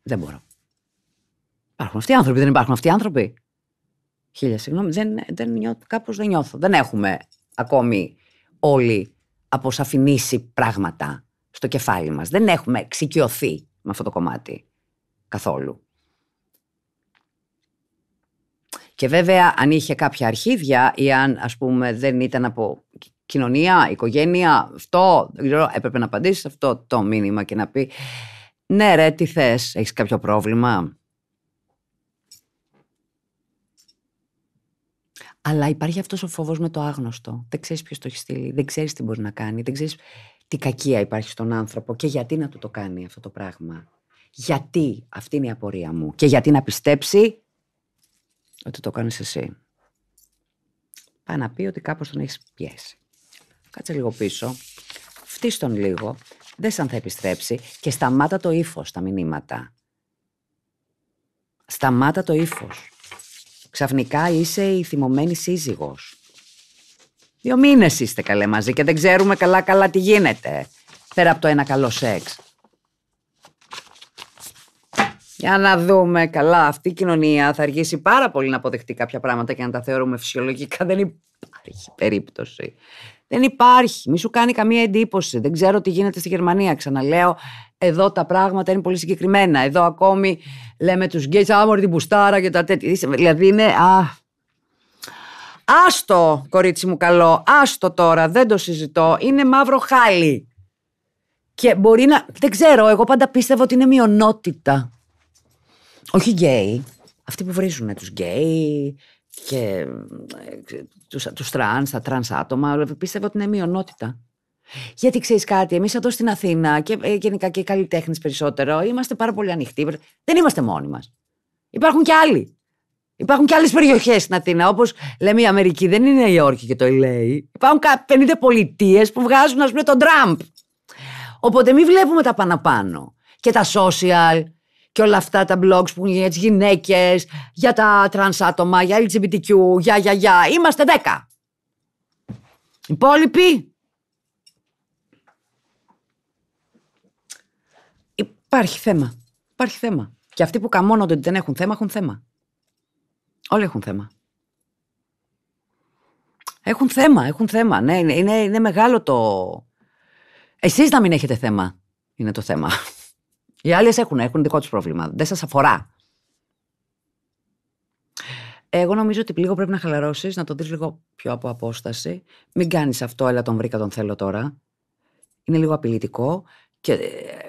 δεν μπορώ. Υπάρχουν αυτοί οι άνθρωποι, δεν υπάρχουν αυτοί οι άνθρωποι. Χίλια συγγνώμη, δεν, δεν νιώθω, κάπως δεν νιώθω. Δεν έχουμε ακόμη όλοι αποσαφηνίσει πράγματα στο κεφάλι μας. Δεν έχουμε εξοικειωθεί με αυτό το κομμάτι καθόλου. Και βέβαια, αν είχε κάποια αρχίδια ή αν, ας πούμε, δεν ήταν από κοινωνία, οικογένεια, αυτό, έπρεπε να απαντήσει αυτό το μήνυμα και να πει «Ναι ρε, τι θες, έχεις κάποιο πρόβλημα». Αλλά υπάρχει αυτός ο φόβος με το άγνωστο. Δεν ξέρεις ποιος το έχει στείλει, δεν ξέρεις τι μπορεί να κάνει, δεν ξέρεις τι κακία υπάρχει στον άνθρωπο και γιατί να του το κάνει αυτό το πράγμα. Γιατί αυτή είναι η απορία μου και γιατί να πιστέψει ότι το κάνεις εσύ. Πάει να πει ότι κάπως τον έχεις πιέσει. Κάτσε λίγο πίσω, φτύσ' λίγο, δες αν θα επιστρέψει και σταμάτα το ύφος τα μηνύματα. Σταμάτα το ύφος. Ξαφνικά είσαι η θυμωμένη σύζυγος. Δύο μήνες είστε καλέ μαζί και δεν ξέρουμε καλά καλά τι γίνεται. Πέρα από το ένα καλό σεξ. Για να δούμε καλά. Αυτή η κοινωνία θα αργήσει πάρα πολύ να αποδεχτεί κάποια πράγματα και να τα θεωρούμε φυσιολογικά. Δεν υπάρχει περίπτωση. Δεν υπάρχει. Μη σου κάνει καμία εντύπωση. Δεν ξέρω τι γίνεται στη Γερμανία. Ξαναλέω, εδώ τα πράγματα είναι πολύ συγκεκριμένα. Εδώ ακόμη λέμε τους γκέι, άμορ την μπουστάρα και τα τέτοια. Δηλαδή είναι. Α, Άστο, κορίτσι μου καλό, άστο τώρα, δεν το συζητώ. Είναι μαύρο χάλι. Και μπορεί να. Δεν ξέρω, εγώ πάντα πίστευα ότι είναι μειονότητα όχι γκέι, αυτοί που βρίζουν τους γκέι και ε, τους τραν, τα τραν άτομα, πίστευα ότι είναι μειονότητα. Γιατί ξέρεις κάτι, εμείς εδώ στην Αθήνα και ε, γενικά και οι καλλιτέχνες περισσότερο είμαστε πάρα πολύ ανοιχτοί. Δεν είμαστε μόνοι μας. Υπάρχουν και άλλοι. Υπάρχουν και άλλες περιοχές στην Αθήνα. Όπως λέμε, η Αμερική δεν είναι η Νέα Υόρκη και το λέει. Υπάρχουν 50 πολιτείες που βγάζουν, ας πούμε, τον Τραμπ. Οπότε μην βλέπουμε τα πανω Και τα social και όλα αυτά τα blogs που είναι για τι γυναίκες, για τα τρανς άτομα, για LGBTQ, για για για. Είμαστε 10. Υπόλοιποι. Υπάρχει θέμα. Υπάρχει θέμα. Και αυτοί που καμώνονται ότι δεν έχουν θέμα, έχουν θέμα. Όλοι έχουν θέμα. Έχουν θέμα, έχουν θέμα. Ναι, είναι, είναι μεγάλο το. Εσείς να μην έχετε θέμα είναι το θέμα. Οι άλλες έχουν, έχουν δικό τους πρόβλημα. Δεν σας αφορά. Εγώ νομίζω ότι λίγο πρέπει να χαλαρώσεις, να το δεις λίγο πιο από απόσταση. Μην κάνεις αυτό, έλα τον βρήκα, τον θέλω τώρα. Είναι λίγο απειλητικό και ε,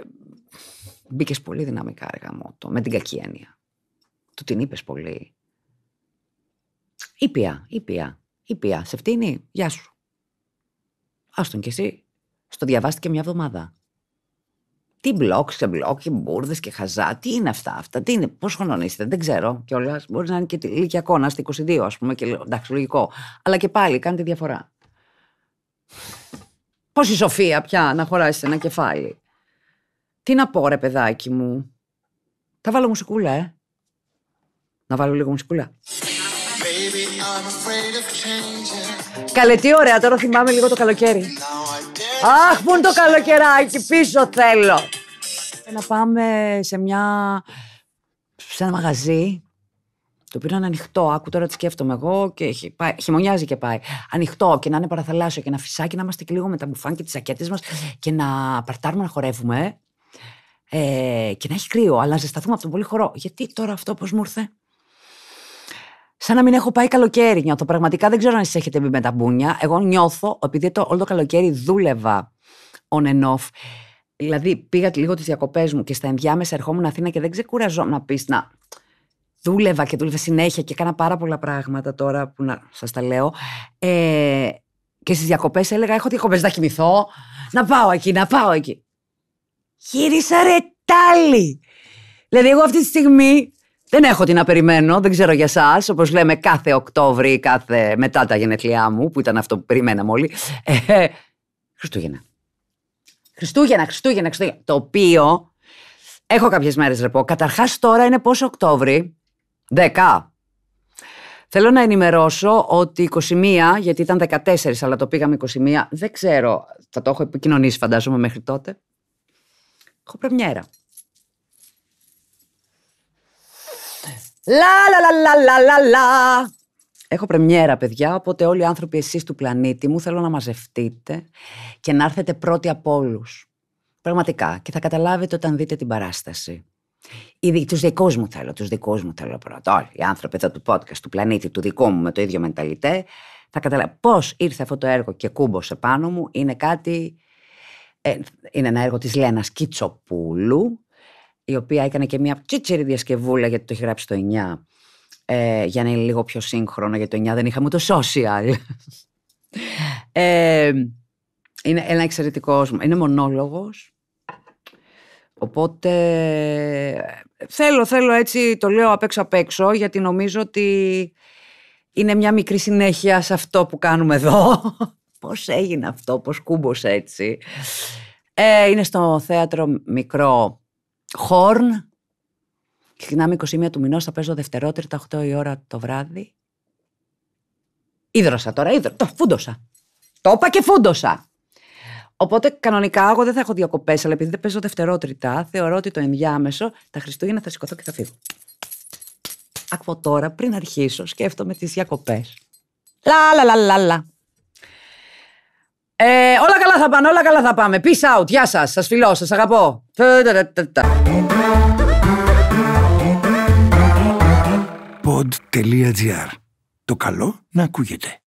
μπήκες πολύ δυναμικά αργά μότο, με την κακή έννοια. Του την είπες πολύ. Ήπια, ήπια, ήπια. Σε φτύνει, γεια σου. Άστον κι εσύ. Στο διαβάστηκε μια εβδομάδα. Τι μπλοκ σε μπλοκ, μπουρδες και χαζά, τι είναι αυτά, αυτά, τι είναι, πώς χρονών δεν ξέρω κιόλας. Μπορεί να είναι και ηλικιακό, να είστε 22, ας πούμε, και λέω, εντάξει, λογικό. Αλλά και πάλι, κάντε διαφορά. Πώ η Σοφία πια να χωράσει ένα κεφάλι. Τι να πω, ρε παιδάκι μου. Θα βάλω μουσικούλα, ε. Να βάλω λίγο μουσικούλα. Καλέ, τι ωραία, τώρα θυμάμαι λίγο το καλοκαίρι. Αχ, πού είναι το καλοκαιράκι, πίσω θέλω. Ε, να πάμε σε μια... σε ένα μαγαζί, το οποίο είναι ανοιχτό. Άκου τώρα τι σκέφτομαι εγώ και χειμωνιάζει και πάει. Ανοιχτό και να είναι παραθαλάσσιο και να φυσάει να είμαστε και λίγο με τα μπουφάν και τις σακέτες μας και να παρτάρουμε να χορεύουμε. Ε, και να έχει κρύο, αλλά να ζεσταθούμε από τον πολύ χορό. Γιατί τώρα αυτό πώς μου ήρθε σαν να μην έχω πάει καλοκαίρι. Νιώθω πραγματικά δεν ξέρω αν εσείς έχετε μπει με τα μπούνια. Εγώ νιώθω, επειδή το, όλο το καλοκαίρι δούλευα on and off. Δηλαδή πήγα λίγο τις διακοπές μου και στα ενδιάμεσα ερχόμουν Αθήνα και δεν ξεκουραζόμουν να πεις να. Δούλευα και δούλευα συνέχεια και έκανα πάρα πολλά πράγματα τώρα που να σας τα λέω. Ε, και στις διακοπές έλεγα: Έχω διακοπές, να κοιμηθώ. Να πάω εκεί, να πάω εκεί. Γύρισα ρετάλι. Δηλαδή, εγώ αυτή τη στιγμή δεν έχω τι να περιμένω, δεν ξέρω για εσάς. Όπως λέμε κάθε Οκτώβρη, κάθε μετά τα γενέθλιά μου, που ήταν αυτό που περιμέναμε όλοι. Ε, ε Χριστούγεννα. Χριστούγεννα, Χριστούγεννα, Χριστούγεννα. Το οποίο έχω κάποιες μέρες πω, Καταρχάς τώρα είναι πόσο Οκτώβρη. 10. Θέλω να ενημερώσω ότι 21, γιατί ήταν 14, αλλά το πήγαμε 21. Δεν ξέρω, θα το έχω επικοινωνήσει φαντάζομαι μέχρι τότε. Έχω πρεμιέρα. Λα λα λα λα λα λα Έχω πρεμιέρα, παιδιά, οπότε όλοι οι άνθρωποι εσείς του πλανήτη μου θέλω να μαζευτείτε και να έρθετε πρώτοι από όλους. Πραγματικά. Και θα καταλάβετε όταν δείτε την παράσταση. Τους δικούς μου θέλω, τους δικούς μου θέλω πρώτα. Όλοι οι άνθρωποι εδώ του podcast, του πλανήτη, του δικού μου με το ίδιο μενταλιτέ, θα καταλάβετε πώς ήρθε αυτό το έργο και κούμπωσε πάνω μου. Είναι κάτι. Ε, είναι ένα έργο της Λένας Κιτσοπούλου, η οποία έκανε και μια τσίτσερη διασκευούλα γιατί το έχει γράψει το 9 ε, για να είναι λίγο πιο σύγχρονο γιατί το 9 δεν είχαμε το social ε, είναι ένα εξαιρετικός είναι μονόλογος οπότε θέλω, θέλω έτσι το λέω απ' έξω απ' έξω γιατί νομίζω ότι είναι μια μικρή συνέχεια σε αυτό που κάνουμε εδώ <laughs> πώς έγινε αυτό, πώς κούμπωσε έτσι ε, είναι στο θέατρο μικρό Χόρν. Ξεκινάμε 21 του μηνός, θα παίζω δευτερότητα, 8 η ώρα το βράδυ. Ήδρωσα τώρα, φούντωσα. Το φούντοσα. Το είπα και φούντοσα. Οπότε κανονικά εγώ δεν θα έχω διακοπές, αλλά επειδή δεν παίζω δευτερότητα, θεωρώ ότι το ενδιάμεσο τα Χριστούγεννα θα σηκωθώ και θα φύγω. Από τώρα, πριν αρχίσω, σκέφτομαι τις διακοπές. Λα, λα, λα, λα, λα. Ε, όλα καλά θα πάνε, όλα καλά θα πάμε. Peace out, γεια Σας Σας φιλώ, σας αγαπώ. Το καλό να ακούγεται.